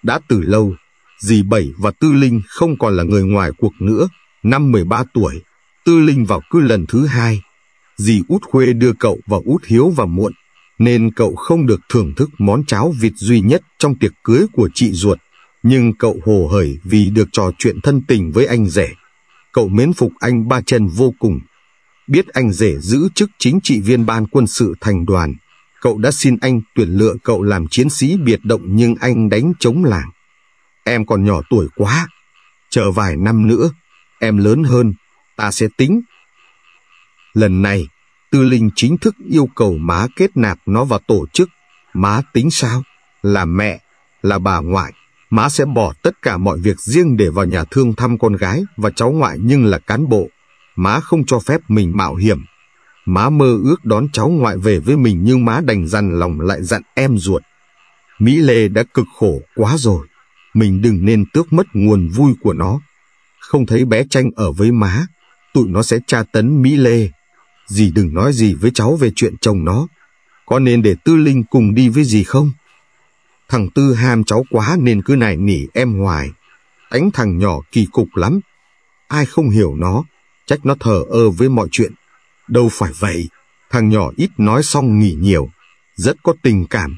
Đã từ lâu, dì Bảy và Tư Linh không còn là người ngoài cuộc nữa, năm 13 tuổi, Tư Linh vào cư lần thứ hai. Dì Út Khuê đưa cậu và Út Hiếu vào muộn nên cậu không được thưởng thức món cháo vịt duy nhất trong tiệc cưới của chị ruột. Nhưng cậu hồ hởi vì được trò chuyện thân tình với anh rể. Cậu mến phục anh Ba chân vô cùng. Biết anh rể giữ chức chính trị viên ban quân sự thành đoàn, cậu đã xin anh tuyển lựa cậu làm chiến sĩ biệt động nhưng anh đánh chống làng. Em còn nhỏ tuổi quá, chờ vài năm nữa, em lớn hơn, ta sẽ tính. Lần này, Tư Linh chính thức yêu cầu má kết nạp nó vào tổ chức. Má tính sao? Là mẹ, là bà ngoại. Má sẽ bỏ tất cả mọi việc riêng để vào nhà thương thăm con gái và cháu ngoại nhưng là cán bộ. Má không cho phép mình mạo hiểm. Má mơ ước đón cháu ngoại về với mình nhưng má đành dằn lòng lại dặn em ruột. Mỹ Lê đã cực khổ quá rồi. Mình đừng nên tước mất nguồn vui của nó. Không thấy bé tranh ở với má, tụi nó sẽ tra tấn Mỹ Lê dì đừng nói gì với cháu về chuyện chồng nó. Có nên để Tư Linh cùng đi với dì không? Thằng Tư ham cháu quá nên cứ nài nỉ em hoài. Ánh thằng nhỏ kỳ cục lắm. Ai không hiểu nó, trách nó thờ ơ với mọi chuyện. Đâu phải vậy, thằng nhỏ ít nói xong nghỉ nhiều, rất có tình cảm.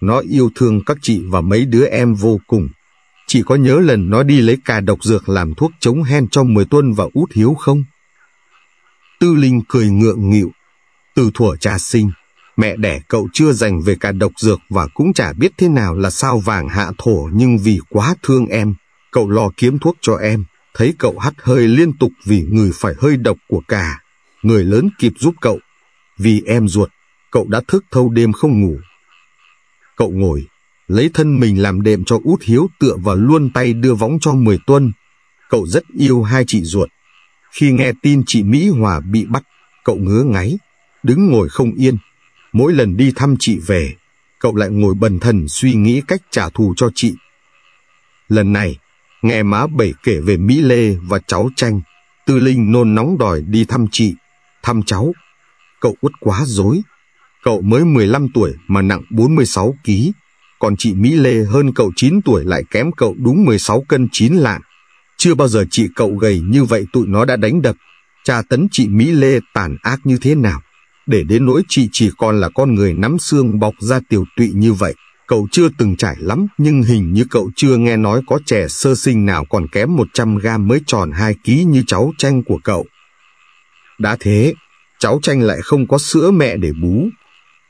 Nó yêu thương các chị và mấy đứa em vô cùng. Chị có nhớ lần nó đi lấy cà độc dược làm thuốc chống hen cho 10 tuân và út hiếu không? Tư Linh cười ngượng nghịu. Từ thuở cha sinh, mẹ đẻ cậu chưa dành về cả độc dược và cũng chả biết thế nào là sao vàng hạ thổ nhưng vì quá thương em, cậu lo kiếm thuốc cho em. Thấy cậu hắt hơi liên tục vì người phải hơi độc của cả. Người lớn kịp giúp cậu. Vì em ruột, cậu đã thức thâu đêm không ngủ. Cậu ngồi, lấy thân mình làm đệm cho út hiếu tựa và luôn tay đưa võng cho mười tuân. Cậu rất yêu hai chị ruột, khi nghe tin chị Mỹ Hòa bị bắt, cậu ngứa ngáy, đứng ngồi không yên. Mỗi lần đi thăm chị về, cậu lại ngồi bần thần suy nghĩ cách trả thù cho chị. Lần này, nghe má bảy kể về Mỹ Lê và cháu Tranh, Tư Linh nôn nóng đòi đi thăm chị, thăm cháu. Cậu út quá dối. Cậu mới 15 tuổi mà nặng 46 kg, còn chị Mỹ Lê hơn cậu 9 tuổi lại kém cậu đúng 16 cân 9 lạng. Chưa bao giờ chị cậu gầy như vậy tụi nó đã đánh đập, tra tấn chị Mỹ Lê tàn ác như thế nào. Để đến nỗi chị chỉ còn là con người nắm xương bọc ra tiểu tụy như vậy. Cậu chưa từng trải lắm, nhưng hình như cậu chưa nghe nói có trẻ sơ sinh nào còn kém 100 gram mới tròn 2 ký như cháu tranh của cậu. Đã thế, cháu tranh lại không có sữa mẹ để bú.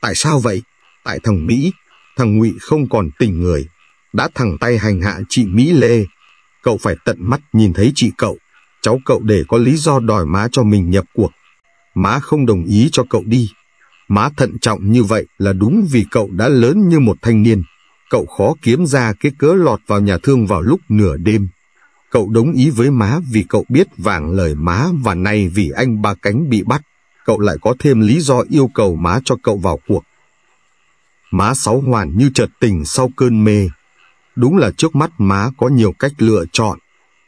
Tại sao vậy? Tại thằng Mỹ, thằng Ngụy không còn tình người, đã thẳng tay hành hạ chị Mỹ Lê, Cậu phải tận mắt nhìn thấy chị cậu, cháu cậu để có lý do đòi má cho mình nhập cuộc. Má không đồng ý cho cậu đi. Má thận trọng như vậy là đúng vì cậu đã lớn như một thanh niên. Cậu khó kiếm ra cái cớ lọt vào nhà thương vào lúc nửa đêm. Cậu đồng ý với má vì cậu biết vàng lời má và nay vì anh ba cánh bị bắt. Cậu lại có thêm lý do yêu cầu má cho cậu vào cuộc. Má sáu hoàn như chợt tỉnh sau cơn mê, Đúng là trước mắt má có nhiều cách lựa chọn,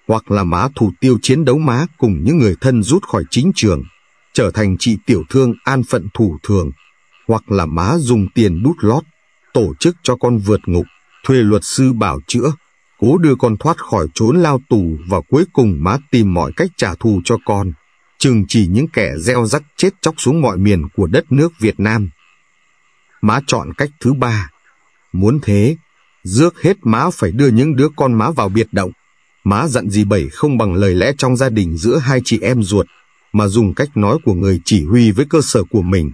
hoặc là má thủ tiêu chiến đấu má cùng những người thân rút khỏi chính trường, trở thành chị tiểu thương an phận thủ thường, hoặc là má dùng tiền đút lót, tổ chức cho con vượt ngục, thuê luật sư bảo chữa, cố đưa con thoát khỏi trốn lao tù và cuối cùng má tìm mọi cách trả thù cho con, chừng chỉ những kẻ gieo rắc chết chóc xuống mọi miền của đất nước Việt Nam. Má chọn cách thứ ba. Muốn thế, Dước hết má phải đưa những đứa con má vào biệt động. Má dặn dì Bảy không bằng lời lẽ trong gia đình giữa hai chị em ruột, mà dùng cách nói của người chỉ huy với cơ sở của mình.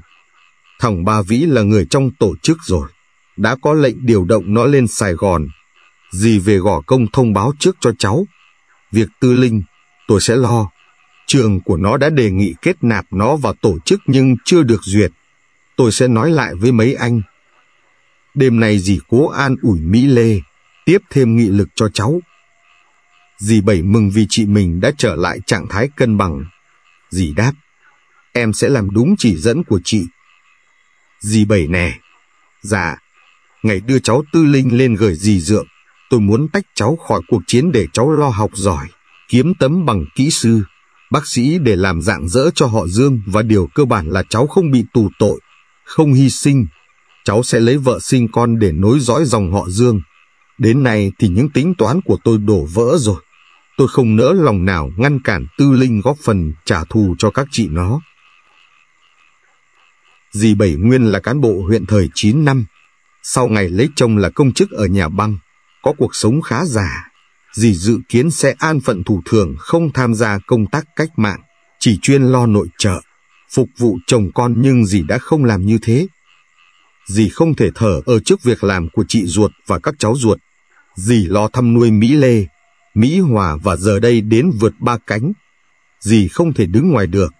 Thằng Ba Vĩ là người trong tổ chức rồi, đã có lệnh điều động nó lên Sài Gòn. Dì về gõ công thông báo trước cho cháu. Việc tư linh, tôi sẽ lo. Trường của nó đã đề nghị kết nạp nó vào tổ chức nhưng chưa được duyệt. Tôi sẽ nói lại với mấy anh. Đêm nay dì cố an ủi Mỹ Lê, tiếp thêm nghị lực cho cháu. Dì Bảy mừng vì chị mình đã trở lại trạng thái cân bằng. Dì đáp, em sẽ làm đúng chỉ dẫn của chị. Dì Bảy nè, dạ, ngày đưa cháu Tư Linh lên gửi dì Dượng, tôi muốn tách cháu khỏi cuộc chiến để cháu lo học giỏi, kiếm tấm bằng kỹ sư, bác sĩ để làm dạng dỡ cho họ Dương và điều cơ bản là cháu không bị tù tội, không hy sinh, cháu sẽ lấy vợ sinh con để nối dõi dòng họ Dương. Đến nay thì những tính toán của tôi đổ vỡ rồi. Tôi không nỡ lòng nào ngăn cản tư linh góp phần trả thù cho các chị nó. Dì Bảy Nguyên là cán bộ huyện thời 9 năm. Sau ngày lấy chồng là công chức ở nhà băng, có cuộc sống khá giả. Dì dự kiến sẽ an phận thủ thường không tham gia công tác cách mạng, chỉ chuyên lo nội trợ, phục vụ chồng con nhưng dì đã không làm như thế dì không thể thở ở trước việc làm của chị ruột và các cháu ruột. Dì lo thăm nuôi Mỹ Lê, Mỹ Hòa và giờ đây đến vượt ba cánh. Dì không thể đứng ngoài được.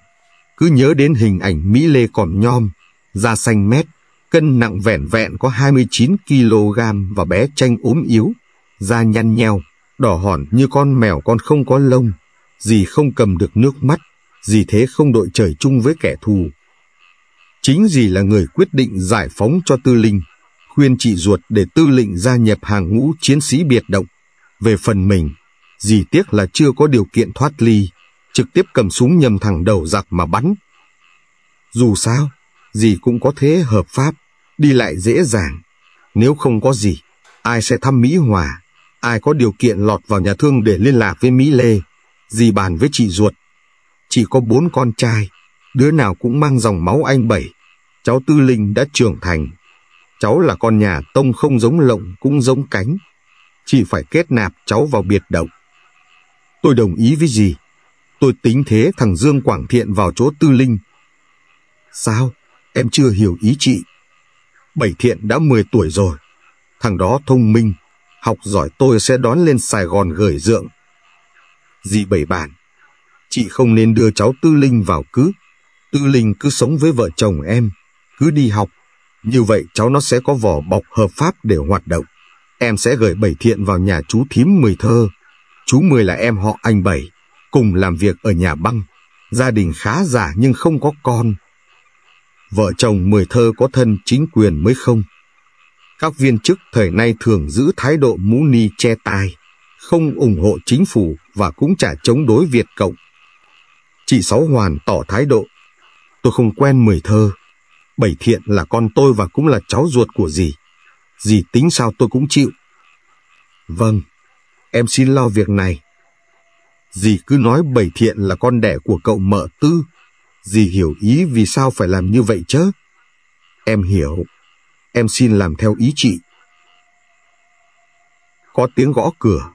Cứ nhớ đến hình ảnh Mỹ Lê còn nhom, da xanh mét, cân nặng vẹn vẹn có 29 kg và bé tranh ốm yếu, da nhăn nheo, đỏ hòn như con mèo con không có lông. Dì không cầm được nước mắt, dì thế không đội trời chung với kẻ thù Chính dì là người quyết định giải phóng cho tư linh, khuyên chị ruột để tư lệnh gia nhập hàng ngũ chiến sĩ biệt động. Về phần mình, dì tiếc là chưa có điều kiện thoát ly, trực tiếp cầm súng nhầm thẳng đầu giặc mà bắn. Dù sao, gì cũng có thế hợp pháp, đi lại dễ dàng. Nếu không có gì, ai sẽ thăm Mỹ Hòa, ai có điều kiện lọt vào nhà thương để liên lạc với Mỹ Lê, dì bàn với chị ruột. Chỉ có bốn con trai, Đứa nào cũng mang dòng máu anh bảy. Cháu Tư Linh đã trưởng thành. Cháu là con nhà tông không giống lộng cũng giống cánh. Chỉ phải kết nạp cháu vào biệt động. Tôi đồng ý với gì? Tôi tính thế thằng Dương Quảng Thiện vào chỗ Tư Linh. Sao? Em chưa hiểu ý chị. Bảy Thiện đã 10 tuổi rồi. Thằng đó thông minh, học giỏi tôi sẽ đón lên Sài Gòn gửi dưỡng. Dì bảy bản, chị không nên đưa cháu Tư Linh vào cứ. Tự Linh cứ sống với vợ chồng em, cứ đi học. Như vậy cháu nó sẽ có vỏ bọc hợp pháp để hoạt động. Em sẽ gửi Bảy Thiện vào nhà chú Thím Mười Thơ. Chú Mười là em họ anh Bảy, cùng làm việc ở nhà băng. Gia đình khá giả nhưng không có con. Vợ chồng Mười Thơ có thân chính quyền mới không? Các viên chức thời nay thường giữ thái độ mũ ni che tai, không ủng hộ chính phủ và cũng chả chống đối Việt Cộng. Chị Sáu Hoàn tỏ thái độ Tôi không quen mười thơ. Bảy thiện là con tôi và cũng là cháu ruột của dì. Dì tính sao tôi cũng chịu. Vâng, em xin lo việc này. Dì cứ nói bảy thiện là con đẻ của cậu mợ tư. Dì hiểu ý vì sao phải làm như vậy chứ. Em hiểu. Em xin làm theo ý chị. Có tiếng gõ cửa.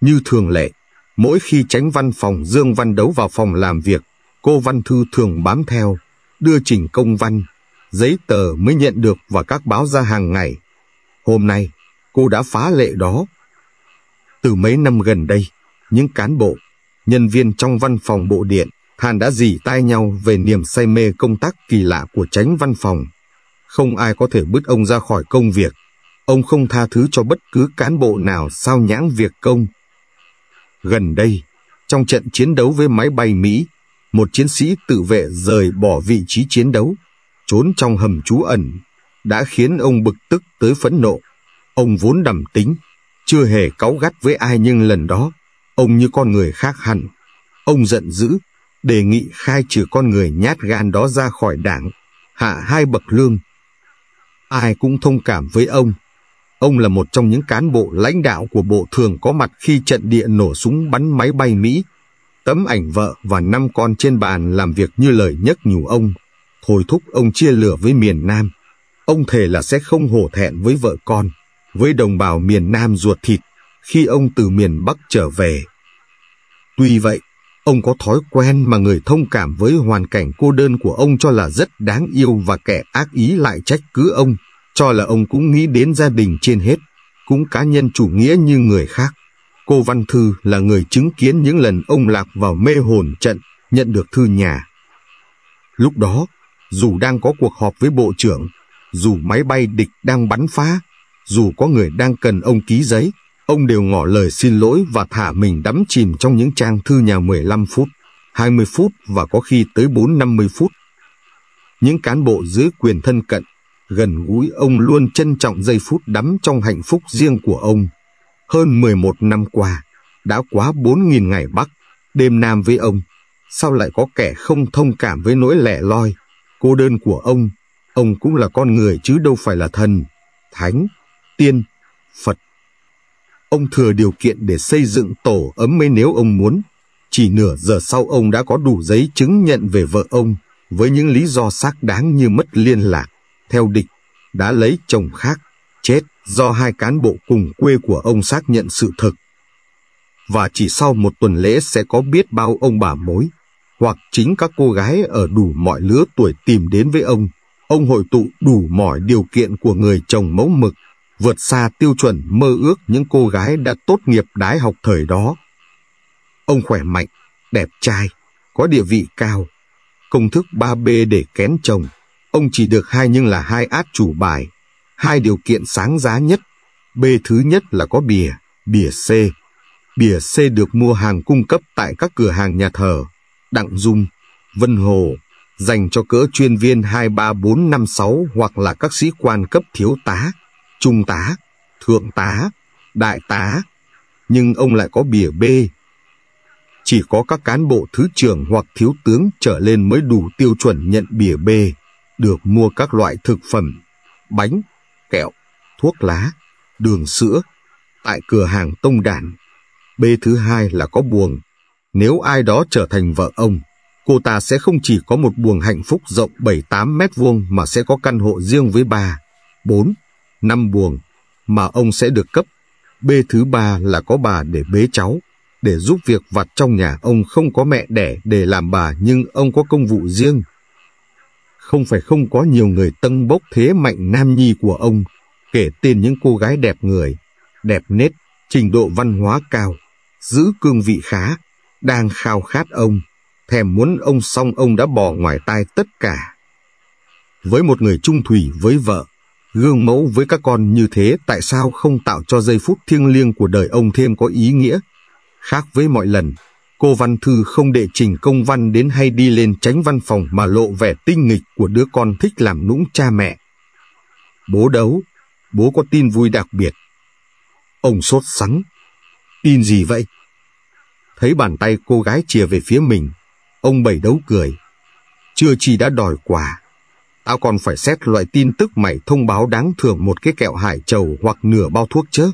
Như thường lệ, mỗi khi tránh văn phòng Dương Văn Đấu vào phòng làm việc, cô Văn Thư thường bám theo, đưa trình công văn, giấy tờ mới nhận được và các báo ra hàng ngày. Hôm nay, cô đã phá lệ đó. Từ mấy năm gần đây, những cán bộ, nhân viên trong văn phòng bộ điện Hàn đã dì tai nhau về niềm say mê công tác kỳ lạ của tránh văn phòng. Không ai có thể bứt ông ra khỏi công việc. Ông không tha thứ cho bất cứ cán bộ nào sao nhãng việc công. Gần đây, trong trận chiến đấu với máy bay Mỹ, một chiến sĩ tự vệ rời bỏ vị trí chiến đấu, trốn trong hầm trú ẩn, đã khiến ông bực tức tới phẫn nộ. Ông vốn đầm tính, chưa hề cáu gắt với ai nhưng lần đó, ông như con người khác hẳn. Ông giận dữ, đề nghị khai trừ con người nhát gan đó ra khỏi đảng, hạ hai bậc lương. Ai cũng thông cảm với ông. Ông là một trong những cán bộ lãnh đạo của bộ thường có mặt khi trận địa nổ súng bắn máy bay Mỹ Tấm ảnh vợ và năm con trên bàn làm việc như lời nhắc nhủ ông, thôi thúc ông chia lửa với miền Nam. Ông thề là sẽ không hổ thẹn với vợ con, với đồng bào miền Nam ruột thịt khi ông từ miền Bắc trở về. Tuy vậy, ông có thói quen mà người thông cảm với hoàn cảnh cô đơn của ông cho là rất đáng yêu và kẻ ác ý lại trách cứ ông, cho là ông cũng nghĩ đến gia đình trên hết, cũng cá nhân chủ nghĩa như người khác. Cô Văn Thư là người chứng kiến những lần ông Lạc vào mê hồn trận nhận được thư nhà. Lúc đó, dù đang có cuộc họp với bộ trưởng, dù máy bay địch đang bắn phá, dù có người đang cần ông ký giấy, ông đều ngỏ lời xin lỗi và thả mình đắm chìm trong những trang thư nhà 15 phút, 20 phút và có khi tới 4-50 phút. Những cán bộ dưới quyền thân cận, gần gũi ông luôn trân trọng giây phút đắm trong hạnh phúc riêng của ông. Hơn 11 năm qua, đã quá 4.000 ngày Bắc, đêm Nam với ông, sao lại có kẻ không thông cảm với nỗi lẻ loi, cô đơn của ông, ông cũng là con người chứ đâu phải là thần, thánh, tiên, Phật. Ông thừa điều kiện để xây dựng tổ ấm mấy nếu ông muốn, chỉ nửa giờ sau ông đã có đủ giấy chứng nhận về vợ ông, với những lý do xác đáng như mất liên lạc, theo địch, đã lấy chồng khác, chết do hai cán bộ cùng quê của ông xác nhận sự thực Và chỉ sau một tuần lễ sẽ có biết bao ông bà mối, hoặc chính các cô gái ở đủ mọi lứa tuổi tìm đến với ông. Ông hội tụ đủ mọi điều kiện của người chồng mẫu mực, vượt xa tiêu chuẩn mơ ước những cô gái đã tốt nghiệp đại học thời đó. Ông khỏe mạnh, đẹp trai, có địa vị cao, công thức 3B để kén chồng. Ông chỉ được hai nhưng là hai át chủ bài, Hai điều kiện sáng giá nhất. B thứ nhất là có bìa, bìa C. Bìa C được mua hàng cung cấp tại các cửa hàng nhà thờ, Đặng Dung, Vân Hồ, dành cho cỡ chuyên viên 23456 hoặc là các sĩ quan cấp thiếu tá, trung tá, thượng tá, đại tá. Nhưng ông lại có bìa B. Chỉ có các cán bộ thứ trưởng hoặc thiếu tướng trở lên mới đủ tiêu chuẩn nhận bìa B, được mua các loại thực phẩm, bánh, kẹo, thuốc lá, đường sữa tại cửa hàng Tông Đản. B thứ hai là có buồng. Nếu ai đó trở thành vợ ông, cô ta sẽ không chỉ có một buồng hạnh phúc rộng 7-8 mét vuông mà sẽ có căn hộ riêng với bà, 4, 5 buồng mà ông sẽ được cấp. B thứ ba là có bà để bế cháu, để giúp việc vặt trong nhà ông không có mẹ đẻ để làm bà nhưng ông có công vụ riêng không phải không có nhiều người tân bốc thế mạnh nam nhi của ông, kể tên những cô gái đẹp người, đẹp nết, trình độ văn hóa cao, giữ cương vị khá, đang khao khát ông, thèm muốn ông xong ông đã bỏ ngoài tai tất cả. Với một người trung thủy với vợ, gương mẫu với các con như thế tại sao không tạo cho giây phút thiêng liêng của đời ông thêm có ý nghĩa, khác với mọi lần Cô Văn Thư không để Trình Công Văn đến hay đi lên tránh văn phòng mà lộ vẻ tinh nghịch của đứa con thích làm nũng cha mẹ. Bố đấu, bố có tin vui đặc biệt. Ông sốt sắng. Tin gì vậy? Thấy bàn tay cô gái chìa về phía mình, ông bảy đấu cười. Chưa chỉ đã đòi quà. Tao còn phải xét loại tin tức mày thông báo đáng thưởng một cái kẹo hải trầu hoặc nửa bao thuốc chứ.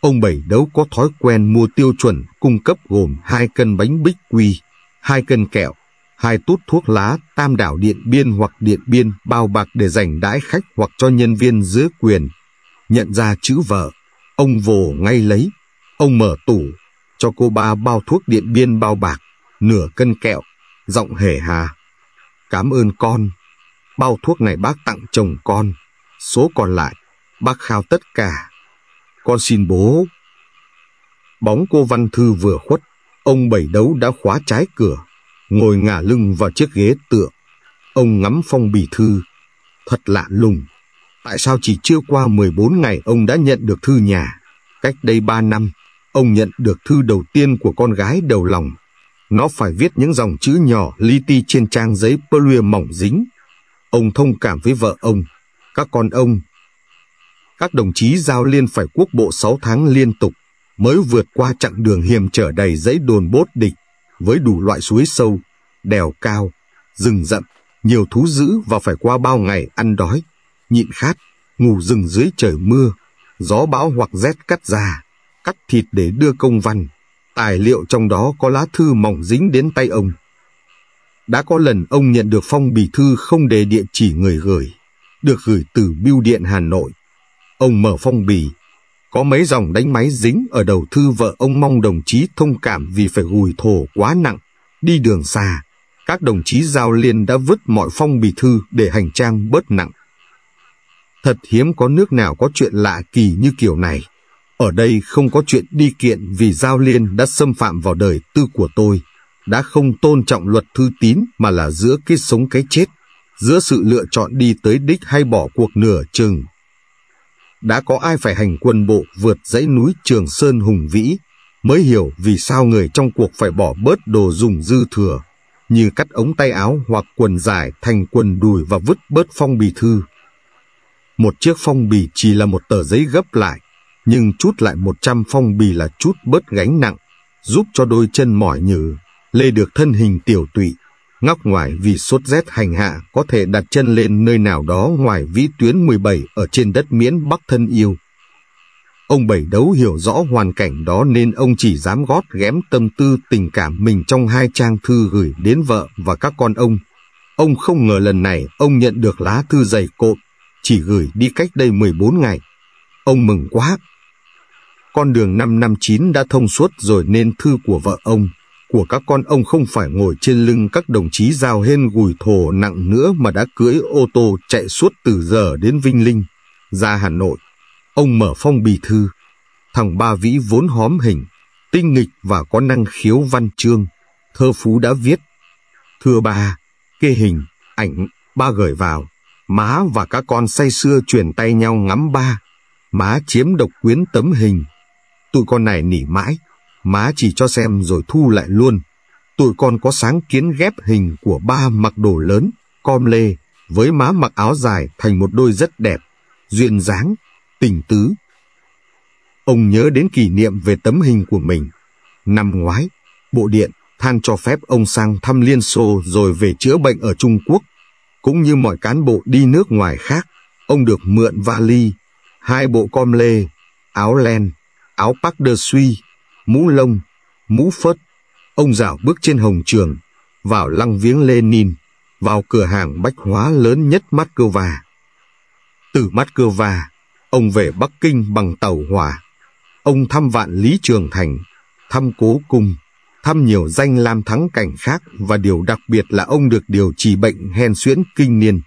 Ông Bảy Đấu có thói quen mua tiêu chuẩn cung cấp gồm hai cân bánh bích quy, hai cân kẹo, hai tút thuốc lá tam đảo Điện Biên hoặc Điện Biên bao bạc để dành đãi khách hoặc cho nhân viên dưới quyền. Nhận ra chữ vợ, ông vồ ngay lấy, ông mở tủ, cho cô ba bao thuốc Điện Biên bao bạc, nửa cân kẹo, giọng hề hà. cám ơn con, bao thuốc này bác tặng chồng con, số còn lại bác khao tất cả con xin bố. Bóng cô Văn Thư vừa khuất, ông bảy đấu đã khóa trái cửa, ngồi ngả lưng vào chiếc ghế tựa. Ông ngắm phong bì thư. Thật lạ lùng, tại sao chỉ chưa qua 14 ngày ông đã nhận được thư nhà. Cách đây 3 năm, ông nhận được thư đầu tiên của con gái đầu lòng. Nó phải viết những dòng chữ nhỏ li ti trên trang giấy pơ mỏng dính. Ông thông cảm với vợ ông, các con ông các đồng chí giao liên phải quốc bộ 6 tháng liên tục mới vượt qua chặng đường hiểm trở đầy dãy đồn bốt địch với đủ loại suối sâu, đèo cao, rừng rậm, nhiều thú dữ và phải qua bao ngày ăn đói, nhịn khát, ngủ rừng dưới trời mưa, gió bão hoặc rét cắt da, cắt thịt để đưa công văn. Tài liệu trong đó có lá thư mỏng dính đến tay ông. Đã có lần ông nhận được phong bì thư không đề địa chỉ người gửi, được gửi từ Bưu điện Hà Nội Ông mở phong bì, có mấy dòng đánh máy dính ở đầu thư vợ ông mong đồng chí thông cảm vì phải gùi thổ quá nặng, đi đường xa. Các đồng chí giao liên đã vứt mọi phong bì thư để hành trang bớt nặng. Thật hiếm có nước nào có chuyện lạ kỳ như kiểu này. Ở đây không có chuyện đi kiện vì Giao Liên đã xâm phạm vào đời tư của tôi, đã không tôn trọng luật thư tín mà là giữa cái sống cái chết, giữa sự lựa chọn đi tới đích hay bỏ cuộc nửa chừng đã có ai phải hành quân bộ vượt dãy núi Trường Sơn hùng vĩ mới hiểu vì sao người trong cuộc phải bỏ bớt đồ dùng dư thừa như cắt ống tay áo hoặc quần dài thành quần đùi và vứt bớt phong bì thư. Một chiếc phong bì chỉ là một tờ giấy gấp lại, nhưng chút lại 100 phong bì là chút bớt gánh nặng, giúp cho đôi chân mỏi nhừ, lê được thân hình tiểu tụy. Ngóc ngoài vì sốt rét hành hạ có thể đặt chân lên nơi nào đó ngoài vĩ tuyến 17 ở trên đất miễn Bắc thân yêu. Ông Bảy Đấu hiểu rõ hoàn cảnh đó nên ông chỉ dám gót ghém tâm tư tình cảm mình trong hai trang thư gửi đến vợ và các con ông. Ông không ngờ lần này ông nhận được lá thư dày cộm, chỉ gửi đi cách đây 14 ngày. Ông mừng quá. Con đường 559 đã thông suốt rồi nên thư của vợ ông của các con ông không phải ngồi trên lưng các đồng chí giao hên gùi thổ nặng nữa mà đã cưỡi ô tô chạy suốt từ giờ đến Vinh Linh, ra Hà Nội. Ông mở phong bì thư. Thằng Ba Vĩ vốn hóm hình, tinh nghịch và có năng khiếu văn chương. Thơ Phú đã viết. Thưa ba, kê hình, ảnh, ba gửi vào. Má và các con say xưa chuyển tay nhau ngắm ba. Má chiếm độc quyến tấm hình. Tụi con này nỉ mãi, má chỉ cho xem rồi thu lại luôn. Tụi con có sáng kiến ghép hình của ba mặc đồ lớn, com lê, với má mặc áo dài thành một đôi rất đẹp, duyên dáng, tình tứ. Ông nhớ đến kỷ niệm về tấm hình của mình. Năm ngoái, Bộ Điện than cho phép ông sang thăm Liên Xô rồi về chữa bệnh ở Trung Quốc. Cũng như mọi cán bộ đi nước ngoài khác, ông được mượn vali, hai bộ com lê, áo len, áo Park de Suy mũ lông, mũ phớt. Ông rảo bước trên hồng trường, vào lăng viếng Lenin, vào cửa hàng bách hóa lớn nhất Moscow. Từ Moscow, ông về Bắc Kinh bằng tàu hỏa. Ông thăm vạn lý trường thành, thăm cố cung, thăm nhiều danh lam thắng cảnh khác và điều đặc biệt là ông được điều trị bệnh hen suyễn kinh niên.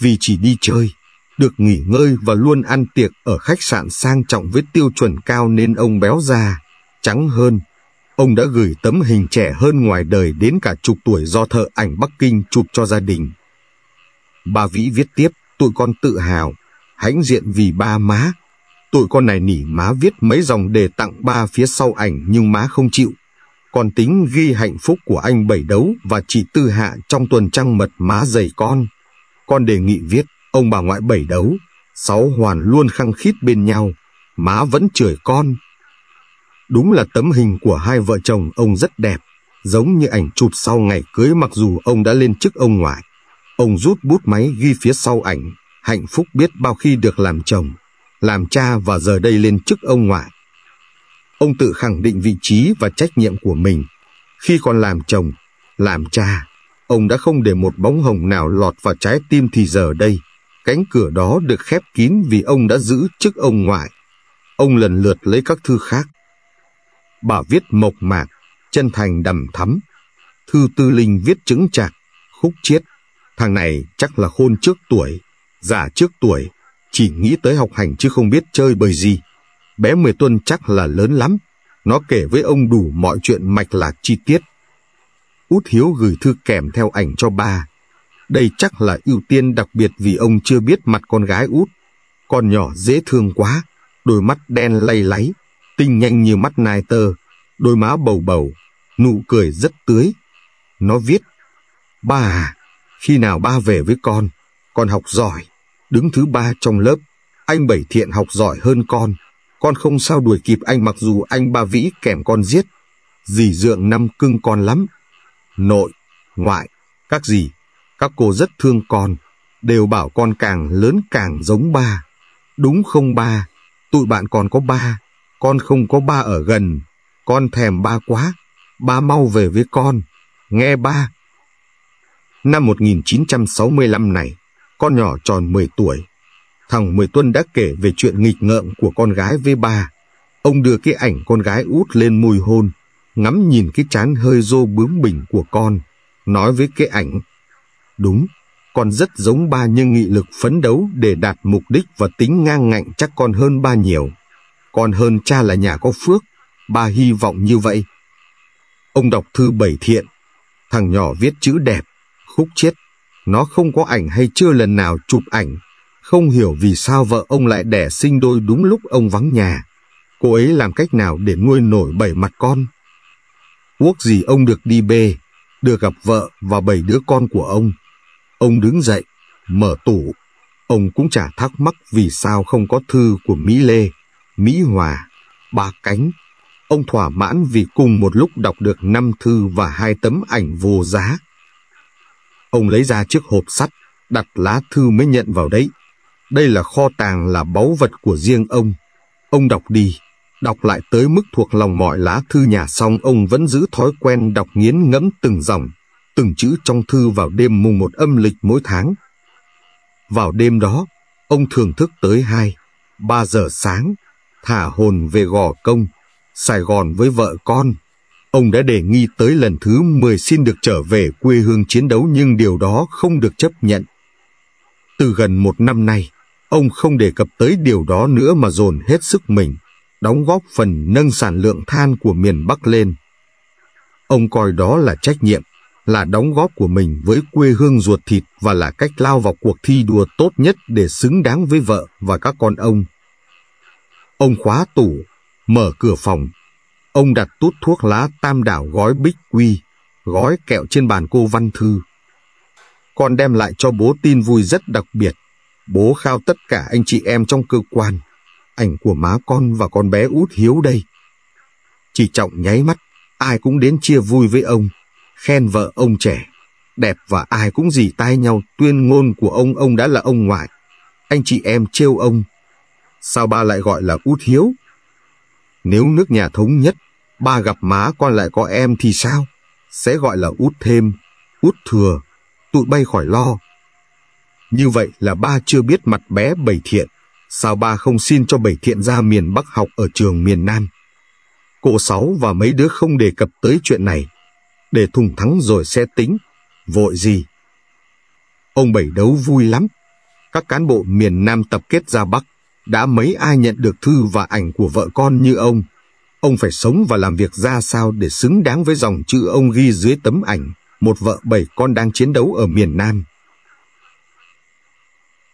Vì chỉ đi chơi, được nghỉ ngơi và luôn ăn tiệc ở khách sạn sang trọng với tiêu chuẩn cao nên ông béo già, trắng hơn. Ông đã gửi tấm hình trẻ hơn ngoài đời đến cả chục tuổi do thợ ảnh Bắc Kinh chụp cho gia đình. Bà Vĩ viết tiếp, tụi con tự hào, hãnh diện vì ba má. Tụi con này nỉ má viết mấy dòng đề tặng ba phía sau ảnh nhưng má không chịu. Con tính ghi hạnh phúc của anh Bảy Đấu và chị Tư Hạ trong tuần trăng mật má dày con. Con đề nghị viết Ông bà ngoại bảy đấu, sáu hoàn luôn khăng khít bên nhau, má vẫn chửi con. Đúng là tấm hình của hai vợ chồng ông rất đẹp, giống như ảnh chụp sau ngày cưới mặc dù ông đã lên chức ông ngoại. Ông rút bút máy ghi phía sau ảnh, hạnh phúc biết bao khi được làm chồng, làm cha và giờ đây lên chức ông ngoại. Ông tự khẳng định vị trí và trách nhiệm của mình. Khi còn làm chồng, làm cha, ông đã không để một bóng hồng nào lọt vào trái tim thì giờ đây, Cánh cửa đó được khép kín vì ông đã giữ chức ông ngoại. Ông lần lượt lấy các thư khác. Bà viết mộc mạc, chân thành đầm thắm. Thư tư linh viết chứng chạc, khúc chiết. Thằng này chắc là khôn trước tuổi, già trước tuổi, chỉ nghĩ tới học hành chứ không biết chơi bời gì. Bé Mười Tuân chắc là lớn lắm, nó kể với ông đủ mọi chuyện mạch lạc chi tiết. Út Hiếu gửi thư kèm theo ảnh cho ba, đây chắc là ưu tiên đặc biệt vì ông chưa biết mặt con gái út. Con nhỏ dễ thương quá, đôi mắt đen lay láy, tinh nhanh như mắt nai tơ, đôi má bầu bầu, nụ cười rất tươi. Nó viết, ba à, khi nào ba về với con, con học giỏi, đứng thứ ba trong lớp, anh Bảy Thiện học giỏi hơn con, con không sao đuổi kịp anh mặc dù anh ba vĩ kèm con giết, dì dượng năm cưng con lắm. Nội, ngoại, các dì các cô rất thương con, đều bảo con càng lớn càng giống ba. Đúng không ba, tụi bạn còn có ba, con không có ba ở gần, con thèm ba quá, ba mau về với con, nghe ba. Năm 1965 này, con nhỏ tròn 10 tuổi, thằng Mười Tuân đã kể về chuyện nghịch ngợm của con gái với ba. Ông đưa cái ảnh con gái út lên môi hôn, ngắm nhìn cái chán hơi rô bướng bỉnh của con, nói với cái ảnh đúng, con rất giống ba nhưng nghị lực phấn đấu để đạt mục đích và tính ngang ngạnh chắc con hơn ba nhiều. Con hơn cha là nhà có phước, ba hy vọng như vậy. Ông đọc thư bảy thiện, thằng nhỏ viết chữ đẹp, khúc chết, Nó không có ảnh hay chưa lần nào chụp ảnh, không hiểu vì sao vợ ông lại đẻ sinh đôi đúng lúc ông vắng nhà. Cô ấy làm cách nào để nuôi nổi bảy mặt con? Quốc gì ông được đi bê, được gặp vợ và bảy đứa con của ông. Ông đứng dậy, mở tủ. Ông cũng chả thắc mắc vì sao không có thư của Mỹ Lê, Mỹ Hòa, Ba Cánh. Ông thỏa mãn vì cùng một lúc đọc được năm thư và hai tấm ảnh vô giá. Ông lấy ra chiếc hộp sắt, đặt lá thư mới nhận vào đấy. Đây là kho tàng là báu vật của riêng ông. Ông đọc đi, đọc lại tới mức thuộc lòng mọi lá thư nhà xong ông vẫn giữ thói quen đọc nghiến ngẫm từng dòng từng chữ trong thư vào đêm mùng một âm lịch mỗi tháng. Vào đêm đó, ông thường thức tới 2, 3 giờ sáng, thả hồn về gò công, Sài Gòn với vợ con. Ông đã đề nghị tới lần thứ 10 xin được trở về quê hương chiến đấu nhưng điều đó không được chấp nhận. Từ gần một năm nay, ông không đề cập tới điều đó nữa mà dồn hết sức mình, đóng góp phần nâng sản lượng than của miền Bắc lên. Ông coi đó là trách nhiệm là đóng góp của mình với quê hương ruột thịt và là cách lao vào cuộc thi đua tốt nhất để xứng đáng với vợ và các con ông. Ông khóa tủ, mở cửa phòng. Ông đặt tút thuốc lá tam đảo gói bích quy, gói kẹo trên bàn cô Văn Thư. Con đem lại cho bố tin vui rất đặc biệt. Bố khao tất cả anh chị em trong cơ quan. Ảnh của má con và con bé út hiếu đây. Chị Trọng nháy mắt, ai cũng đến chia vui với ông khen vợ ông trẻ. Đẹp và ai cũng dì tai nhau tuyên ngôn của ông, ông đã là ông ngoại. Anh chị em trêu ông. Sao ba lại gọi là út hiếu? Nếu nước nhà thống nhất, ba gặp má con lại có em thì sao? Sẽ gọi là út thêm, út thừa, tụi bay khỏi lo. Như vậy là ba chưa biết mặt bé Bảy Thiện. Sao ba không xin cho Bảy Thiện ra miền Bắc học ở trường miền Nam? Cô Sáu và mấy đứa không đề cập tới chuyện này để thùng thắng rồi sẽ tính, vội gì. Ông Bảy đấu vui lắm, các cán bộ miền Nam tập kết ra Bắc, đã mấy ai nhận được thư và ảnh của vợ con như ông. Ông phải sống và làm việc ra sao để xứng đáng với dòng chữ ông ghi dưới tấm ảnh một vợ bảy con đang chiến đấu ở miền Nam.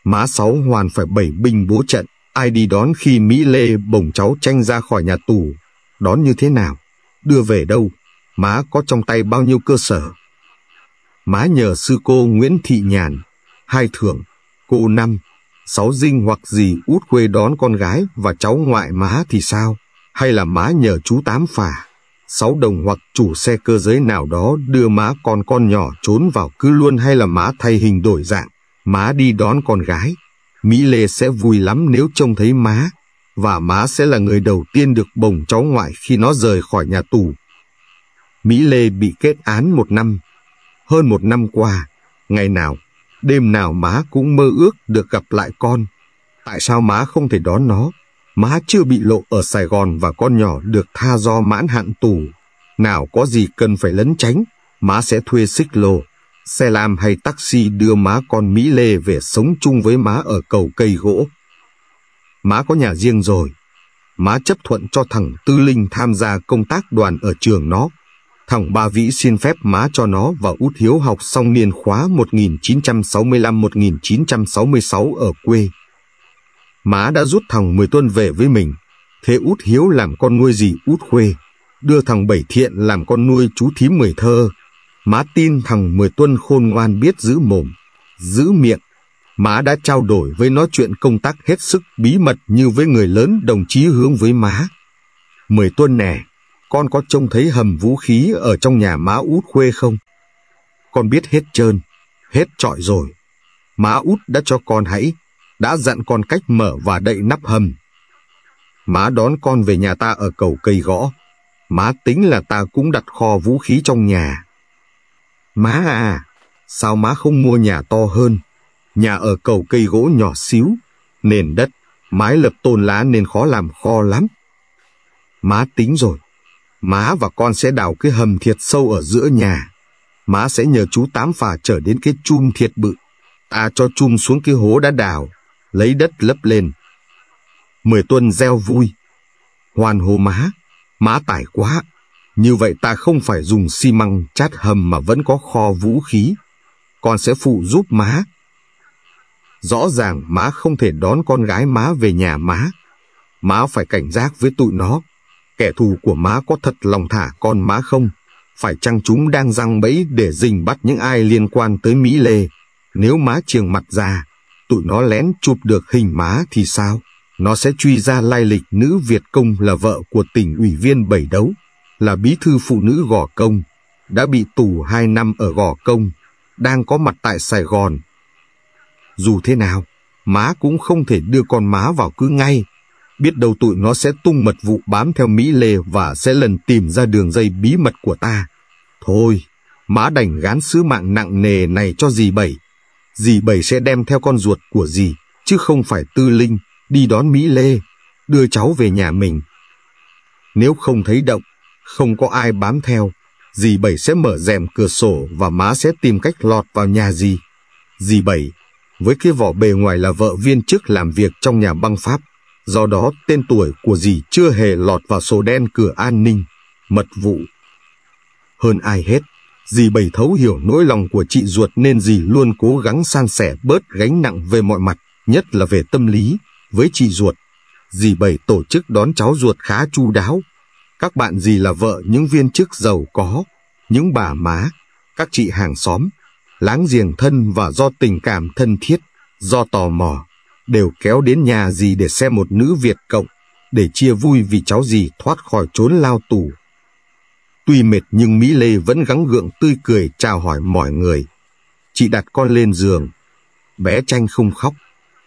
Má Sáu hoàn phải bảy binh bố trận, ai đi đón khi Mỹ Lê bồng cháu tranh ra khỏi nhà tù, đón như thế nào, đưa về đâu, má có trong tay bao nhiêu cơ sở. Má nhờ sư cô Nguyễn Thị Nhàn, hai thưởng, cụ năm, sáu dinh hoặc gì út quê đón con gái và cháu ngoại má thì sao? Hay là má nhờ chú tám phà, sáu đồng hoặc chủ xe cơ giới nào đó đưa má con con nhỏ trốn vào cứ luôn hay là má thay hình đổi dạng, má đi đón con gái. Mỹ Lê sẽ vui lắm nếu trông thấy má, và má sẽ là người đầu tiên được bồng cháu ngoại khi nó rời khỏi nhà tù Mỹ Lê bị kết án một năm. Hơn một năm qua, ngày nào, đêm nào má cũng mơ ước được gặp lại con. Tại sao má không thể đón nó? Má chưa bị lộ ở Sài Gòn và con nhỏ được tha do mãn hạn tù. Nào có gì cần phải lấn tránh, má sẽ thuê xích lô, xe lam hay taxi đưa má con Mỹ Lê về sống chung với má ở cầu cây gỗ. Má có nhà riêng rồi, má chấp thuận cho thằng Tư Linh tham gia công tác đoàn ở trường nó. Thằng Ba Vĩ xin phép má cho nó và Út Hiếu học xong niên khóa 1965-1966 ở quê. Má đã rút thằng mười tuân về với mình, thế Út Hiếu làm con nuôi gì Út Khuê, đưa thằng Bảy Thiện làm con nuôi chú thím Mười Thơ. Má tin thằng mười tuân khôn ngoan biết giữ mồm, giữ miệng. Má đã trao đổi với nó chuyện công tác hết sức bí mật như với người lớn đồng chí hướng với má. Mười tuân nè, con có trông thấy hầm vũ khí ở trong nhà má út khuê không? Con biết hết trơn, hết trọi rồi. Má út đã cho con hãy, đã dặn con cách mở và đậy nắp hầm. Má đón con về nhà ta ở cầu cây gõ. Má tính là ta cũng đặt kho vũ khí trong nhà. Má à, sao má không mua nhà to hơn? Nhà ở cầu cây gỗ nhỏ xíu, nền đất, mái lập tôn lá nên khó làm kho lắm. Má tính rồi, Má và con sẽ đào cái hầm thiệt sâu ở giữa nhà. Má sẽ nhờ chú Tám phà trở đến cái chum thiệt bự. Ta cho chum xuống cái hố đã đào, lấy đất lấp lên. Mười tuần gieo vui. Hoàn hồ má, má tải quá. Như vậy ta không phải dùng xi măng chát hầm mà vẫn có kho vũ khí. Con sẽ phụ giúp má. Rõ ràng má không thể đón con gái má về nhà má. Má phải cảnh giác với tụi nó kẻ thù của má có thật lòng thả con má không? Phải chăng chúng đang răng bẫy để rình bắt những ai liên quan tới Mỹ Lê? Nếu má trường mặt ra, tụi nó lén chụp được hình má thì sao? Nó sẽ truy ra lai lịch nữ Việt Công là vợ của tỉnh ủy viên Bảy Đấu, là bí thư phụ nữ Gò Công, đã bị tù 2 năm ở Gò Công, đang có mặt tại Sài Gòn. Dù thế nào, má cũng không thể đưa con má vào cứ ngay, Biết đâu tụi nó sẽ tung mật vụ bám theo Mỹ Lê và sẽ lần tìm ra đường dây bí mật của ta. Thôi, má đành gán sứ mạng nặng nề này cho dì Bảy. Dì Bảy sẽ đem theo con ruột của dì, chứ không phải tư linh, đi đón Mỹ Lê, đưa cháu về nhà mình. Nếu không thấy động, không có ai bám theo, dì Bảy sẽ mở rèm cửa sổ và má sẽ tìm cách lọt vào nhà dì. Dì Bảy, với cái vỏ bề ngoài là vợ viên chức làm việc trong nhà băng Pháp, Do đó tên tuổi của dì chưa hề lọt vào sổ đen cửa an ninh, mật vụ. Hơn ai hết, dì bày thấu hiểu nỗi lòng của chị ruột nên dì luôn cố gắng san sẻ bớt gánh nặng về mọi mặt, nhất là về tâm lý, với chị ruột. Dì bày tổ chức đón cháu ruột khá chu đáo. Các bạn dì là vợ những viên chức giàu có, những bà má, các chị hàng xóm, láng giềng thân và do tình cảm thân thiết, do tò mò đều kéo đến nhà dì để xem một nữ Việt Cộng, để chia vui vì cháu dì thoát khỏi trốn lao tù. Tuy mệt nhưng Mỹ Lê vẫn gắng gượng tươi cười chào hỏi mọi người. Chị đặt con lên giường. Bé tranh không khóc.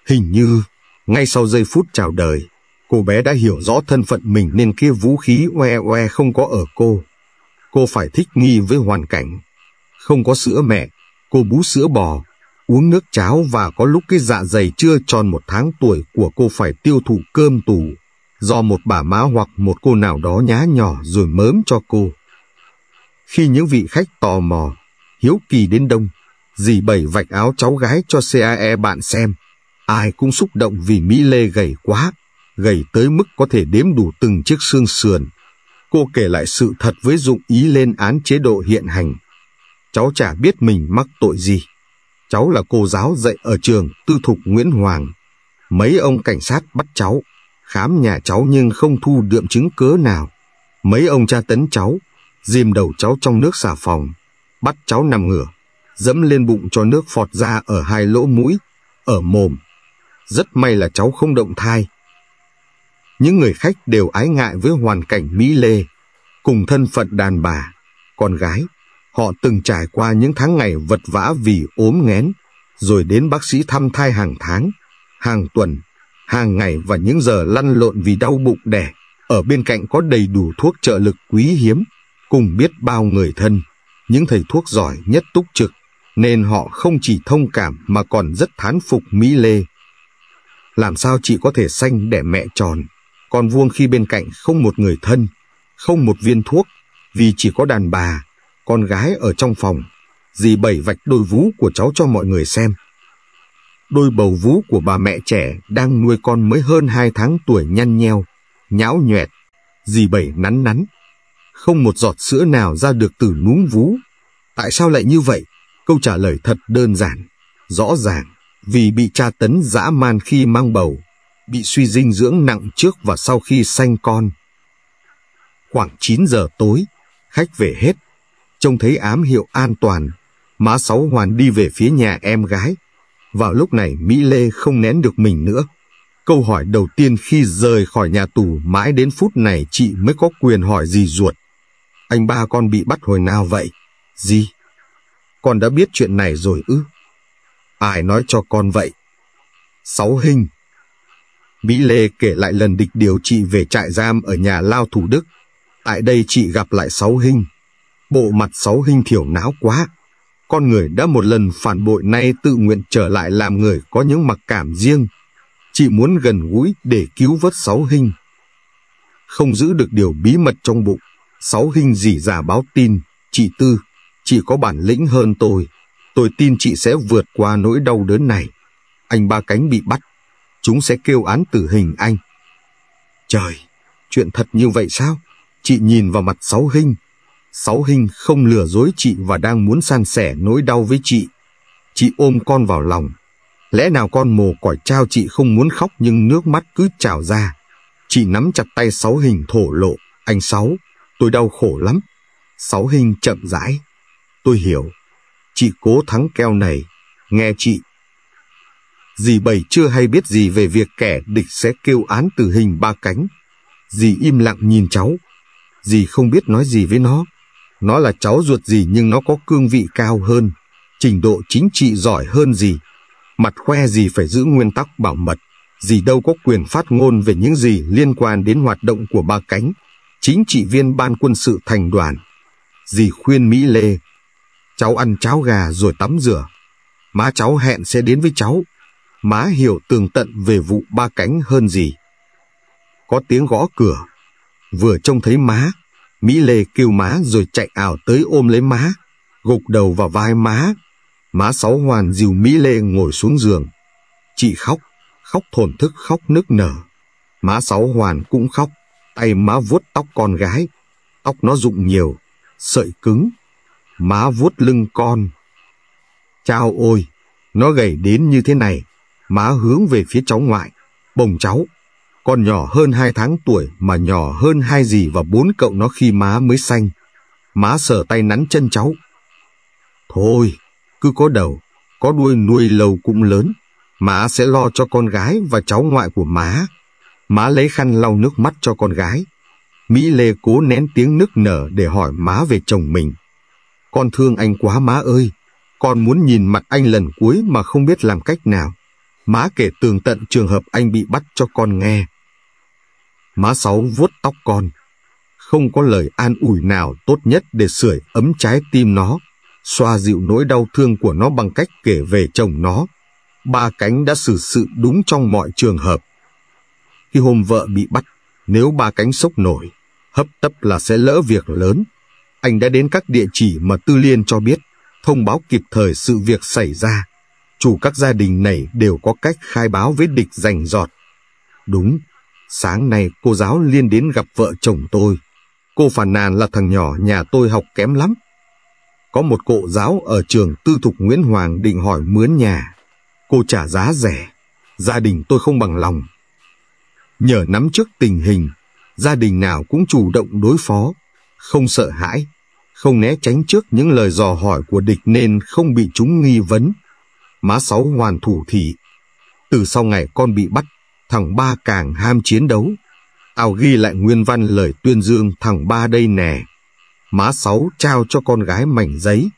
Hình như, ngay sau giây phút chào đời, cô bé đã hiểu rõ thân phận mình nên kia vũ khí oe oe không có ở cô. Cô phải thích nghi với hoàn cảnh. Không có sữa mẹ, cô bú sữa bò, uống nước cháo và có lúc cái dạ dày chưa tròn một tháng tuổi của cô phải tiêu thụ cơm tủ do một bà má hoặc một cô nào đó nhá nhỏ rồi mớm cho cô. Khi những vị khách tò mò, hiếu kỳ đến đông, dì bảy vạch áo cháu gái cho CAE bạn xem. Ai cũng xúc động vì Mỹ Lê gầy quá, gầy tới mức có thể đếm đủ từng chiếc xương sườn. Cô kể lại sự thật với dụng ý lên án chế độ hiện hành. Cháu chả biết mình mắc tội gì. Cháu là cô giáo dạy ở trường tư thục Nguyễn Hoàng. Mấy ông cảnh sát bắt cháu, khám nhà cháu nhưng không thu được chứng cớ nào. Mấy ông tra tấn cháu, dìm đầu cháu trong nước xà phòng, bắt cháu nằm ngửa, dẫm lên bụng cho nước phọt ra ở hai lỗ mũi, ở mồm. Rất may là cháu không động thai. Những người khách đều ái ngại với hoàn cảnh Mỹ Lê, cùng thân phận đàn bà, con gái Họ từng trải qua những tháng ngày vật vã vì ốm nghén, rồi đến bác sĩ thăm thai hàng tháng, hàng tuần, hàng ngày và những giờ lăn lộn vì đau bụng đẻ. Ở bên cạnh có đầy đủ thuốc trợ lực quý hiếm, cùng biết bao người thân. Những thầy thuốc giỏi nhất túc trực, nên họ không chỉ thông cảm mà còn rất thán phục Mỹ Lê. Làm sao chị có thể sanh đẻ mẹ tròn, còn vuông khi bên cạnh không một người thân, không một viên thuốc, vì chỉ có đàn bà con gái ở trong phòng, dì bảy vạch đôi vú của cháu cho mọi người xem. Đôi bầu vú của bà mẹ trẻ đang nuôi con mới hơn hai tháng tuổi nhăn nheo, nhão nhoẹt, dì bảy nắn nắn. Không một giọt sữa nào ra được từ núm vú. Tại sao lại như vậy? Câu trả lời thật đơn giản, rõ ràng vì bị tra tấn dã man khi mang bầu, bị suy dinh dưỡng nặng trước và sau khi sanh con. Khoảng 9 giờ tối, khách về hết, trông thấy ám hiệu an toàn, má sáu hoàn đi về phía nhà em gái. Vào lúc này Mỹ Lê không nén được mình nữa. Câu hỏi đầu tiên khi rời khỏi nhà tù mãi đến phút này chị mới có quyền hỏi gì ruột. Anh ba con bị bắt hồi nào vậy? Gì? Con đã biết chuyện này rồi ư? Ai nói cho con vậy? Sáu hình. Mỹ Lê kể lại lần địch điều trị về trại giam ở nhà Lao Thủ Đức. Tại đây chị gặp lại Sáu Hình, Bộ mặt sáu hình thiểu não quá. Con người đã một lần phản bội nay tự nguyện trở lại làm người có những mặc cảm riêng. chị muốn gần gũi để cứu vớt sáu hình. Không giữ được điều bí mật trong bụng. Sáu hình dì giả báo tin. Chị Tư, chị có bản lĩnh hơn tôi. Tôi tin chị sẽ vượt qua nỗi đau đớn này. Anh ba cánh bị bắt. Chúng sẽ kêu án tử hình anh. Trời, chuyện thật như vậy sao? Chị nhìn vào mặt sáu hình, Sáu hình không lừa dối chị và đang muốn san sẻ nỗi đau với chị. Chị ôm con vào lòng. Lẽ nào con mồ cỏi trao chị không muốn khóc nhưng nước mắt cứ trào ra. Chị nắm chặt tay sáu hình thổ lộ. Anh Sáu, tôi đau khổ lắm. Sáu hình chậm rãi. Tôi hiểu. Chị cố thắng keo này. Nghe chị. Dì Bảy chưa hay biết gì về việc kẻ địch sẽ kêu án tử hình ba cánh. Dì im lặng nhìn cháu. Dì không biết nói gì với nó. Nó là cháu ruột gì nhưng nó có cương vị cao hơn, trình độ chính trị giỏi hơn gì. Mặt khoe gì phải giữ nguyên tắc bảo mật, gì đâu có quyền phát ngôn về những gì liên quan đến hoạt động của ba cánh, chính trị viên ban quân sự thành đoàn. Dì khuyên Mỹ Lê, cháu ăn cháo gà rồi tắm rửa. Má cháu hẹn sẽ đến với cháu. Má hiểu tường tận về vụ ba cánh hơn gì. Có tiếng gõ cửa, vừa trông thấy má Mỹ Lê kêu má rồi chạy ảo tới ôm lấy má, gục đầu vào vai má. Má sáu hoàn dìu Mỹ Lê ngồi xuống giường. Chị khóc, khóc thổn thức khóc nức nở. Má sáu hoàn cũng khóc, tay má vuốt tóc con gái. Tóc nó rụng nhiều, sợi cứng. Má vuốt lưng con. Chao ôi, nó gầy đến như thế này. Má hướng về phía cháu ngoại, bồng cháu con nhỏ hơn hai tháng tuổi mà nhỏ hơn hai dì và bốn cậu nó khi má mới xanh Má sờ tay nắn chân cháu. Thôi, cứ có đầu, có đuôi nuôi lâu cũng lớn. Má sẽ lo cho con gái và cháu ngoại của má. Má lấy khăn lau nước mắt cho con gái. Mỹ Lê cố nén tiếng nức nở để hỏi má về chồng mình. Con thương anh quá má ơi, con muốn nhìn mặt anh lần cuối mà không biết làm cách nào. Má kể tường tận trường hợp anh bị bắt cho con nghe. Má Sáu vuốt tóc con. Không có lời an ủi nào tốt nhất để sưởi ấm trái tim nó, xoa dịu nỗi đau thương của nó bằng cách kể về chồng nó. Ba cánh đã xử sự đúng trong mọi trường hợp. Khi hôm vợ bị bắt, nếu ba cánh sốc nổi, hấp tấp là sẽ lỡ việc lớn. Anh đã đến các địa chỉ mà Tư Liên cho biết, thông báo kịp thời sự việc xảy ra. Chủ các gia đình này đều có cách khai báo với địch rành giọt. Đúng, Sáng nay cô giáo liên đến gặp vợ chồng tôi. Cô phàn nàn là thằng nhỏ nhà tôi học kém lắm. Có một cô giáo ở trường tư thục Nguyễn Hoàng định hỏi mướn nhà. Cô trả giá rẻ, gia đình tôi không bằng lòng. Nhờ nắm trước tình hình, gia đình nào cũng chủ động đối phó, không sợ hãi, không né tránh trước những lời dò hỏi của địch nên không bị chúng nghi vấn. Má Sáu hoàn thủ thị. Từ sau ngày con bị bắt thằng ba càng ham chiến đấu. Ao ghi lại nguyên văn lời tuyên dương thằng ba đây nè. Má sáu trao cho con gái mảnh giấy.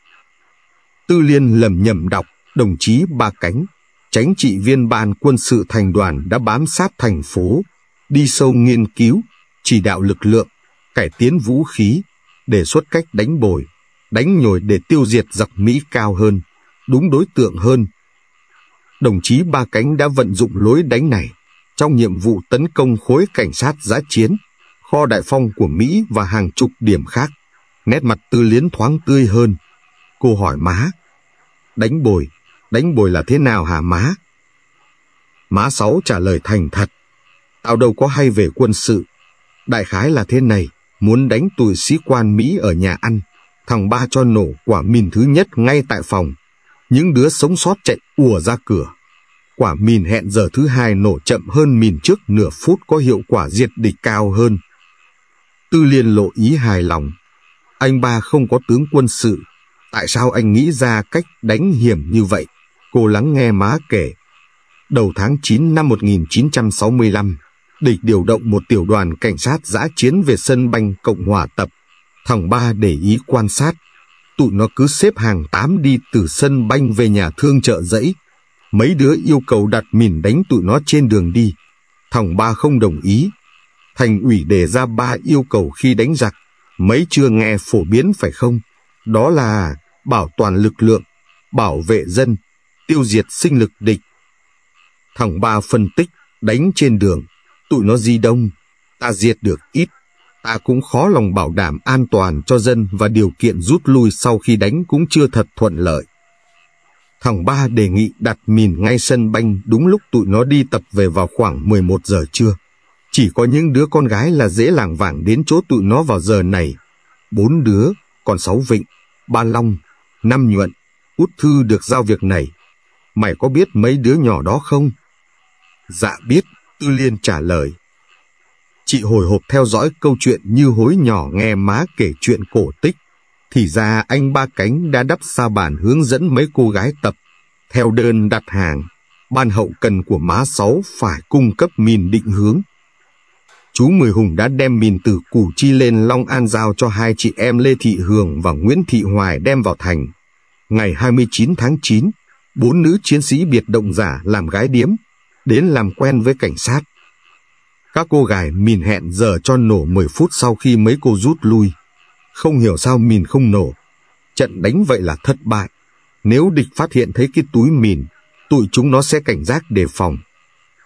Tư Liên lầm nhầm đọc, đồng chí Ba Cánh, tránh trị viên ban quân sự thành đoàn đã bám sát thành phố, đi sâu nghiên cứu, chỉ đạo lực lượng, cải tiến vũ khí, đề xuất cách đánh bồi, đánh nhồi để tiêu diệt giặc Mỹ cao hơn, đúng đối tượng hơn. Đồng chí Ba Cánh đã vận dụng lối đánh này trong nhiệm vụ tấn công khối cảnh sát giã chiến, kho đại phong của Mỹ và hàng chục điểm khác. Nét mặt tư liến thoáng tươi hơn. Cô hỏi má, đánh bồi, đánh bồi là thế nào hả má? Má Sáu trả lời thành thật, tao đâu có hay về quân sự. Đại khái là thế này, muốn đánh tụi sĩ quan Mỹ ở nhà ăn, thằng ba cho nổ quả mìn thứ nhất ngay tại phòng. Những đứa sống sót chạy ùa ra cửa quả mìn hẹn giờ thứ hai nổ chậm hơn mìn trước nửa phút có hiệu quả diệt địch cao hơn. Tư Liên lộ ý hài lòng. Anh ba không có tướng quân sự. Tại sao anh nghĩ ra cách đánh hiểm như vậy? Cô lắng nghe má kể. Đầu tháng 9 năm 1965, địch điều động một tiểu đoàn cảnh sát giã chiến về sân banh Cộng Hòa Tập. Thằng ba để ý quan sát. Tụi nó cứ xếp hàng tám đi từ sân banh về nhà thương chợ dẫy Mấy đứa yêu cầu đặt mìn đánh tụi nó trên đường đi. Thằng ba không đồng ý. Thành ủy đề ra ba yêu cầu khi đánh giặc. Mấy chưa nghe phổ biến phải không? Đó là bảo toàn lực lượng, bảo vệ dân, tiêu diệt sinh lực địch. Thằng ba phân tích, đánh trên đường, tụi nó di đông, ta diệt được ít, ta cũng khó lòng bảo đảm an toàn cho dân và điều kiện rút lui sau khi đánh cũng chưa thật thuận lợi. Thằng Ba đề nghị đặt mìn ngay sân banh đúng lúc tụi nó đi tập về vào khoảng 11 giờ trưa. Chỉ có những đứa con gái là dễ làng vàng đến chỗ tụi nó vào giờ này. Bốn đứa, còn sáu Vịnh, Ba Long, Năm Nhuận, Út Thư được giao việc này. Mày có biết mấy đứa nhỏ đó không? Dạ biết, Tư Liên trả lời. Chị hồi hộp theo dõi câu chuyện như hối nhỏ nghe má kể chuyện cổ tích. Thì ra anh ba cánh đã đắp sa bản hướng dẫn mấy cô gái tập. Theo đơn đặt hàng, ban hậu cần của má sáu phải cung cấp mìn định hướng. Chú Mười Hùng đã đem mìn từ Củ Chi lên Long An giao cho hai chị em Lê Thị Hường và Nguyễn Thị Hoài đem vào thành. Ngày 29 tháng 9, bốn nữ chiến sĩ biệt động giả làm gái điếm, đến làm quen với cảnh sát. Các cô gái mìn hẹn giờ cho nổ 10 phút sau khi mấy cô rút lui không hiểu sao mìn không nổ. Trận đánh vậy là thất bại. Nếu địch phát hiện thấy cái túi mìn, tụi chúng nó sẽ cảnh giác đề phòng.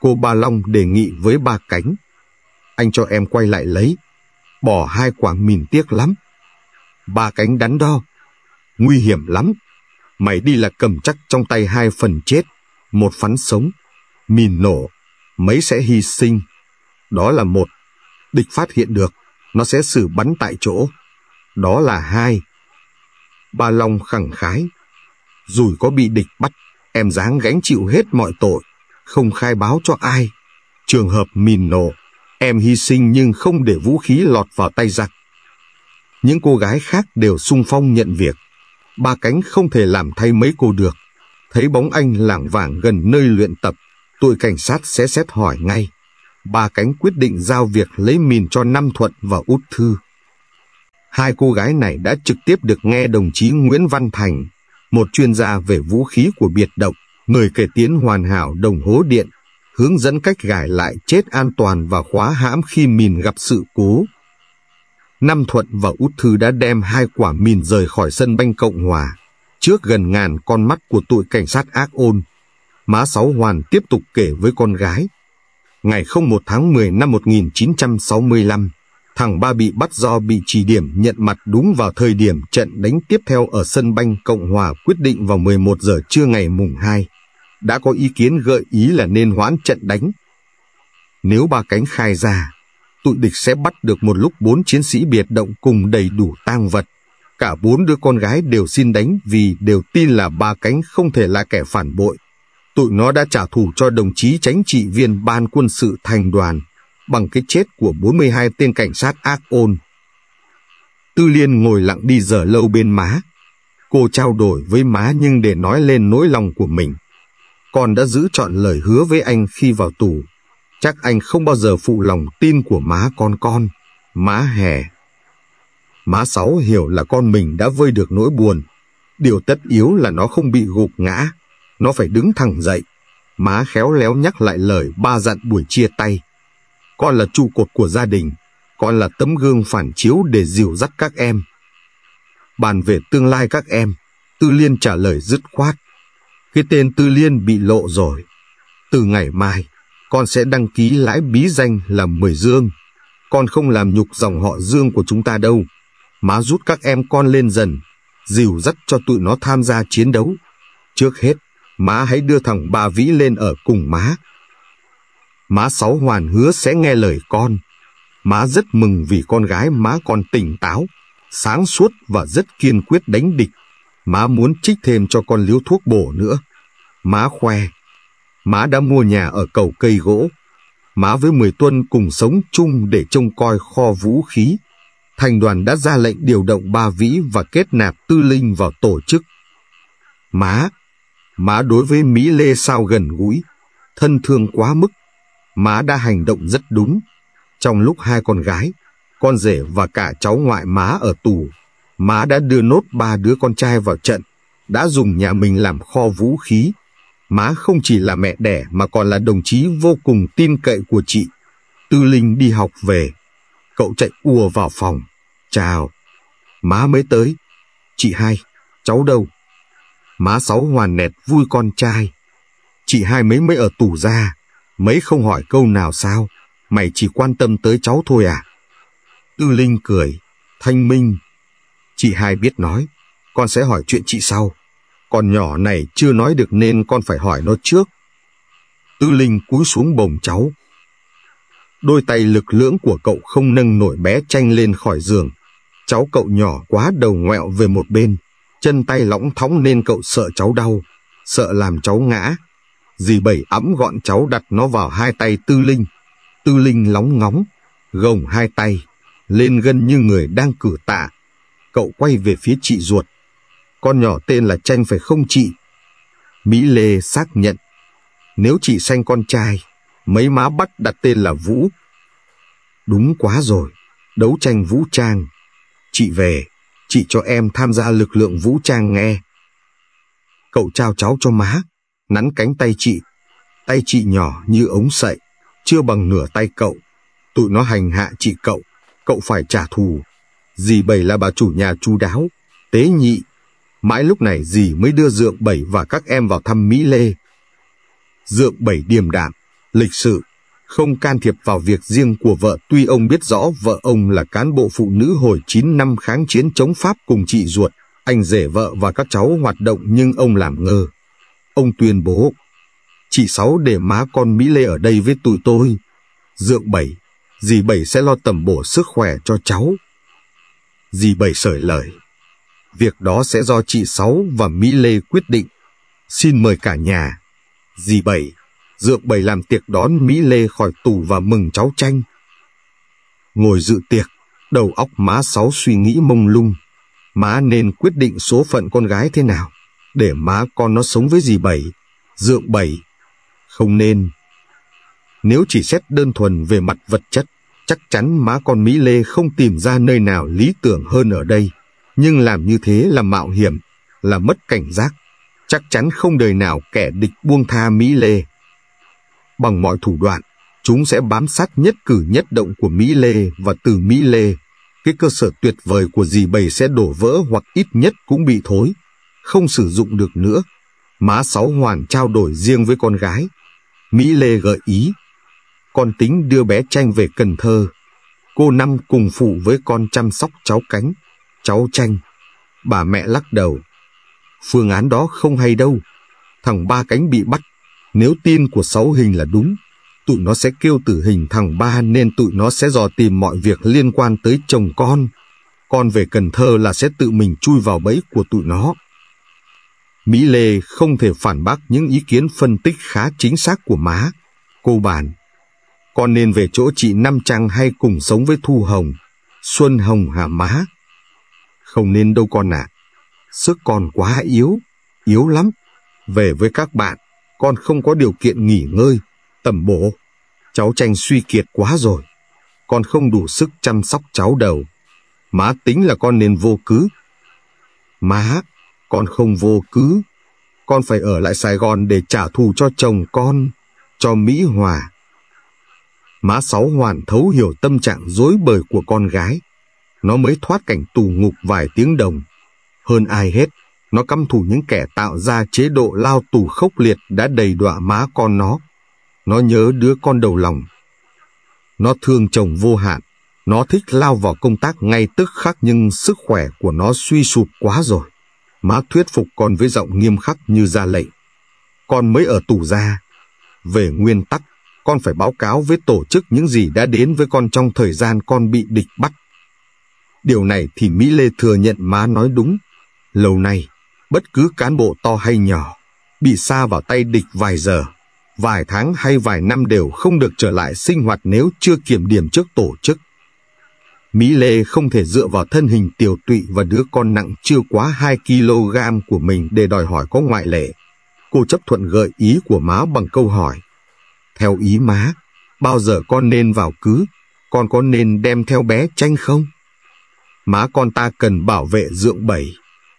Cô Ba Long đề nghị với ba cánh. Anh cho em quay lại lấy. Bỏ hai quả mìn tiếc lắm. Ba cánh đắn đo. Nguy hiểm lắm. Mày đi là cầm chắc trong tay hai phần chết, một phán sống. Mìn nổ, mấy sẽ hy sinh. Đó là một. Địch phát hiện được, nó sẽ xử bắn tại chỗ đó là hai. Ba Long khẳng khái, dù có bị địch bắt, em dáng gánh chịu hết mọi tội, không khai báo cho ai. Trường hợp mìn nổ, em hy sinh nhưng không để vũ khí lọt vào tay giặc. Những cô gái khác đều sung phong nhận việc. Ba cánh không thể làm thay mấy cô được. Thấy bóng anh lảng vảng gần nơi luyện tập, tụi cảnh sát sẽ xét hỏi ngay. Ba cánh quyết định giao việc lấy mìn cho Năm Thuận và Út Thư hai cô gái này đã trực tiếp được nghe đồng chí Nguyễn Văn Thành, một chuyên gia về vũ khí của biệt động, người kể tiến hoàn hảo đồng hố điện, hướng dẫn cách gài lại chết an toàn và khóa hãm khi mìn gặp sự cố. Nam Thuận và Út Thư đã đem hai quả mìn rời khỏi sân banh Cộng Hòa, trước gần ngàn con mắt của tội cảnh sát ác ôn. Má Sáu Hoàn tiếp tục kể với con gái. Ngày 01 tháng 10 năm 1965, thằng ba bị bắt do bị trì điểm nhận mặt đúng vào thời điểm trận đánh tiếp theo ở sân banh Cộng Hòa quyết định vào 11 giờ trưa ngày mùng 2. Đã có ý kiến gợi ý là nên hoãn trận đánh. Nếu ba cánh khai ra, tụi địch sẽ bắt được một lúc bốn chiến sĩ biệt động cùng đầy đủ tang vật. Cả bốn đứa con gái đều xin đánh vì đều tin là ba cánh không thể là kẻ phản bội. Tụi nó đã trả thù cho đồng chí tránh trị viên ban quân sự thành đoàn bằng cái chết của 42 tên cảnh sát ác ôn. Tư Liên ngồi lặng đi giờ lâu bên má. Cô trao đổi với má nhưng để nói lên nỗi lòng của mình. Con đã giữ chọn lời hứa với anh khi vào tù. Chắc anh không bao giờ phụ lòng tin của má con con. Má hè. Má Sáu hiểu là con mình đã vơi được nỗi buồn. Điều tất yếu là nó không bị gục ngã. Nó phải đứng thẳng dậy. Má khéo léo nhắc lại lời ba dặn buổi chia tay. Con là trụ cột của gia đình, con là tấm gương phản chiếu để dìu dắt các em. Bàn về tương lai các em, Tư Liên trả lời dứt khoát. Cái tên Tư Liên bị lộ rồi. Từ ngày mai, con sẽ đăng ký lãi bí danh là Mười Dương. Con không làm nhục dòng họ Dương của chúng ta đâu. Má rút các em con lên dần, dìu dắt cho tụi nó tham gia chiến đấu. Trước hết, má hãy đưa thằng Ba Vĩ lên ở cùng má Má sáu hoàn hứa sẽ nghe lời con. Má rất mừng vì con gái má còn tỉnh táo, sáng suốt và rất kiên quyết đánh địch. Má muốn trích thêm cho con liếu thuốc bổ nữa. Má khoe. Má đã mua nhà ở cầu cây gỗ. Má với Mười Tuân cùng sống chung để trông coi kho vũ khí. Thành đoàn đã ra lệnh điều động ba vĩ và kết nạp tư linh vào tổ chức. Má, má đối với Mỹ Lê sao gần gũi, thân thương quá mức má đã hành động rất đúng. Trong lúc hai con gái, con rể và cả cháu ngoại má ở tù, má đã đưa nốt ba đứa con trai vào trận, đã dùng nhà mình làm kho vũ khí. Má không chỉ là mẹ đẻ mà còn là đồng chí vô cùng tin cậy của chị. Tư Linh đi học về, cậu chạy ùa vào phòng. Chào, má mới tới. Chị hai, cháu đâu? Má sáu hoàn nẹt vui con trai. Chị hai mấy mới ở tù ra, mấy không hỏi câu nào sao, mày chỉ quan tâm tới cháu thôi à? Tư Linh cười, thanh minh. Chị hai biết nói, con sẽ hỏi chuyện chị sau. Con nhỏ này chưa nói được nên con phải hỏi nó trước. Tư Linh cúi xuống bồng cháu. Đôi tay lực lưỡng của cậu không nâng nổi bé tranh lên khỏi giường. Cháu cậu nhỏ quá đầu ngoẹo về một bên, chân tay lỏng thóng nên cậu sợ cháu đau, sợ làm cháu ngã, Dì Bảy ấm gọn cháu đặt nó vào hai tay Tư Linh. Tư Linh lóng ngóng, gồng hai tay, lên gân như người đang cử tạ. Cậu quay về phía chị ruột. Con nhỏ tên là Tranh phải không chị? Mỹ Lê xác nhận. Nếu chị sanh con trai, mấy má bắt đặt tên là Vũ. Đúng quá rồi, đấu tranh vũ trang. Chị về, chị cho em tham gia lực lượng vũ trang nghe. Cậu trao cháu cho má, nắn cánh tay chị. Tay chị nhỏ như ống sậy, chưa bằng nửa tay cậu. Tụi nó hành hạ chị cậu, cậu phải trả thù. Dì Bảy là bà chủ nhà chu đáo, tế nhị. Mãi lúc này dì mới đưa Dượng Bảy và các em vào thăm Mỹ Lê. Dượng Bảy điềm đạm, lịch sự, không can thiệp vào việc riêng của vợ tuy ông biết rõ vợ ông là cán bộ phụ nữ hồi 9 năm kháng chiến chống Pháp cùng chị ruột, anh rể vợ và các cháu hoạt động nhưng ông làm ngơ. Ông tuyên bố, chị Sáu để má con Mỹ Lê ở đây với tụi tôi. Dượng Bảy, dì Bảy sẽ lo tầm bổ sức khỏe cho cháu. Dì Bảy sởi lời, việc đó sẽ do chị Sáu và Mỹ Lê quyết định. Xin mời cả nhà. Dì Bảy, Dượng Bảy làm tiệc đón Mỹ Lê khỏi tù và mừng cháu tranh. Ngồi dự tiệc, đầu óc má Sáu suy nghĩ mông lung. Má nên quyết định số phận con gái thế nào để má con nó sống với dì Bảy, dượng Bảy. Không nên. Nếu chỉ xét đơn thuần về mặt vật chất, chắc chắn má con Mỹ Lê không tìm ra nơi nào lý tưởng hơn ở đây. Nhưng làm như thế là mạo hiểm, là mất cảnh giác. Chắc chắn không đời nào kẻ địch buông tha Mỹ Lê. Bằng mọi thủ đoạn, chúng sẽ bám sát nhất cử nhất động của Mỹ Lê và từ Mỹ Lê. Cái cơ sở tuyệt vời của dì Bảy sẽ đổ vỡ hoặc ít nhất cũng bị thối không sử dụng được nữa. Má Sáu Hoàn trao đổi riêng với con gái. Mỹ Lê gợi ý. Con tính đưa bé Tranh về Cần Thơ. Cô Năm cùng phụ với con chăm sóc cháu Cánh, cháu Tranh. Bà mẹ lắc đầu. Phương án đó không hay đâu. Thằng Ba Cánh bị bắt. Nếu tin của Sáu Hình là đúng, tụi nó sẽ kêu tử hình thằng Ba nên tụi nó sẽ dò tìm mọi việc liên quan tới chồng con. Con về Cần Thơ là sẽ tự mình chui vào bẫy của tụi nó. Mỹ Lê không thể phản bác những ý kiến phân tích khá chính xác của má. Cô bàn, con nên về chỗ chị Nam Trang hay cùng sống với Thu Hồng, Xuân Hồng hả má? Không nên đâu con ạ. À. Sức con quá yếu, yếu lắm. Về với các bạn, con không có điều kiện nghỉ ngơi, tầm bổ. Cháu tranh suy kiệt quá rồi. Con không đủ sức chăm sóc cháu đầu. Má tính là con nên vô cứ. Má con không vô cứ. Con phải ở lại Sài Gòn để trả thù cho chồng con, cho Mỹ Hòa. Má Sáu hoàn thấu hiểu tâm trạng dối bời của con gái. Nó mới thoát cảnh tù ngục vài tiếng đồng. Hơn ai hết, nó căm thù những kẻ tạo ra chế độ lao tù khốc liệt đã đầy đọa má con nó. Nó nhớ đứa con đầu lòng. Nó thương chồng vô hạn. Nó thích lao vào công tác ngay tức khắc nhưng sức khỏe của nó suy sụp quá rồi. Má thuyết phục con với giọng nghiêm khắc như ra lệnh. Con mới ở tù ra. Về nguyên tắc, con phải báo cáo với tổ chức những gì đã đến với con trong thời gian con bị địch bắt. Điều này thì Mỹ Lê thừa nhận má nói đúng. Lâu nay, bất cứ cán bộ to hay nhỏ, bị xa vào tay địch vài giờ, vài tháng hay vài năm đều không được trở lại sinh hoạt nếu chưa kiểm điểm trước tổ chức. Mỹ Lê không thể dựa vào thân hình tiểu tụy và đứa con nặng chưa quá 2 kg của mình để đòi hỏi có ngoại lệ. Cô chấp thuận gợi ý của má bằng câu hỏi. Theo ý má, bao giờ con nên vào cứ? Con có nên đem theo bé tranh không? Má con ta cần bảo vệ dượng bảy.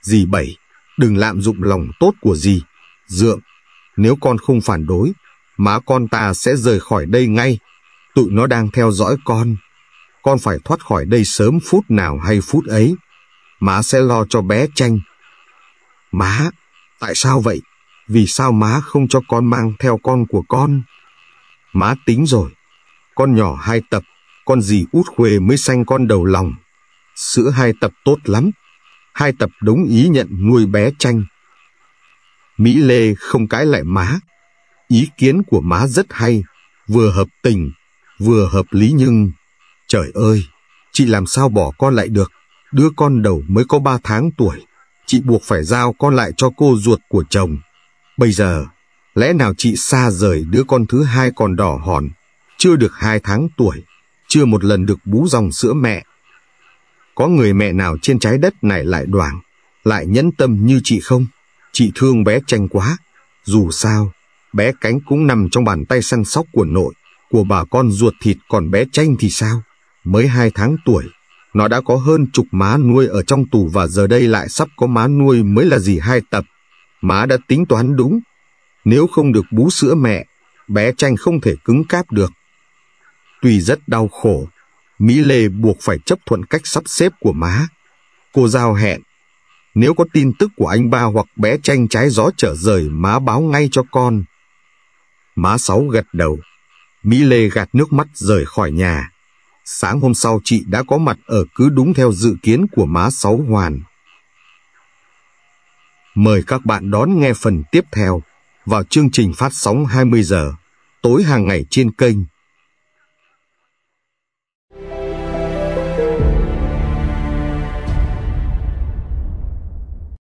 Dì bảy, đừng lạm dụng lòng tốt của dì. Dượng, nếu con không phản đối, má con ta sẽ rời khỏi đây ngay. Tụi nó đang theo dõi con con phải thoát khỏi đây sớm phút nào hay phút ấy. Má sẽ lo cho bé tranh. Má, tại sao vậy? Vì sao má không cho con mang theo con của con? Má tính rồi. Con nhỏ hai tập, con gì út khuê mới sanh con đầu lòng. Sữa hai tập tốt lắm. Hai tập đúng ý nhận nuôi bé tranh. Mỹ Lê không cãi lại má. Ý kiến của má rất hay, vừa hợp tình, vừa hợp lý nhưng... Trời ơi, chị làm sao bỏ con lại được? Đứa con đầu mới có ba tháng tuổi, chị buộc phải giao con lại cho cô ruột của chồng. Bây giờ, lẽ nào chị xa rời đứa con thứ hai còn đỏ hòn, chưa được hai tháng tuổi, chưa một lần được bú dòng sữa mẹ. Có người mẹ nào trên trái đất này lại đoảng, lại nhẫn tâm như chị không? Chị thương bé tranh quá. Dù sao, bé cánh cũng nằm trong bàn tay săn sóc của nội, của bà con ruột thịt còn bé tranh thì sao? mới hai tháng tuổi, nó đã có hơn chục má nuôi ở trong tù và giờ đây lại sắp có má nuôi mới là gì hai tập. Má đã tính toán đúng. Nếu không được bú sữa mẹ, bé tranh không thể cứng cáp được. Tuy rất đau khổ, Mỹ Lê buộc phải chấp thuận cách sắp xếp của má. Cô giao hẹn, nếu có tin tức của anh ba hoặc bé tranh trái gió trở rời má báo ngay cho con. Má Sáu gật đầu, Mỹ Lê gạt nước mắt rời khỏi nhà. Sáng hôm sau chị đã có mặt ở cứ đúng theo dự kiến của má Sáu Hoàn. Mời các bạn đón nghe phần tiếp theo vào chương trình phát sóng 20 giờ tối hàng ngày trên kênh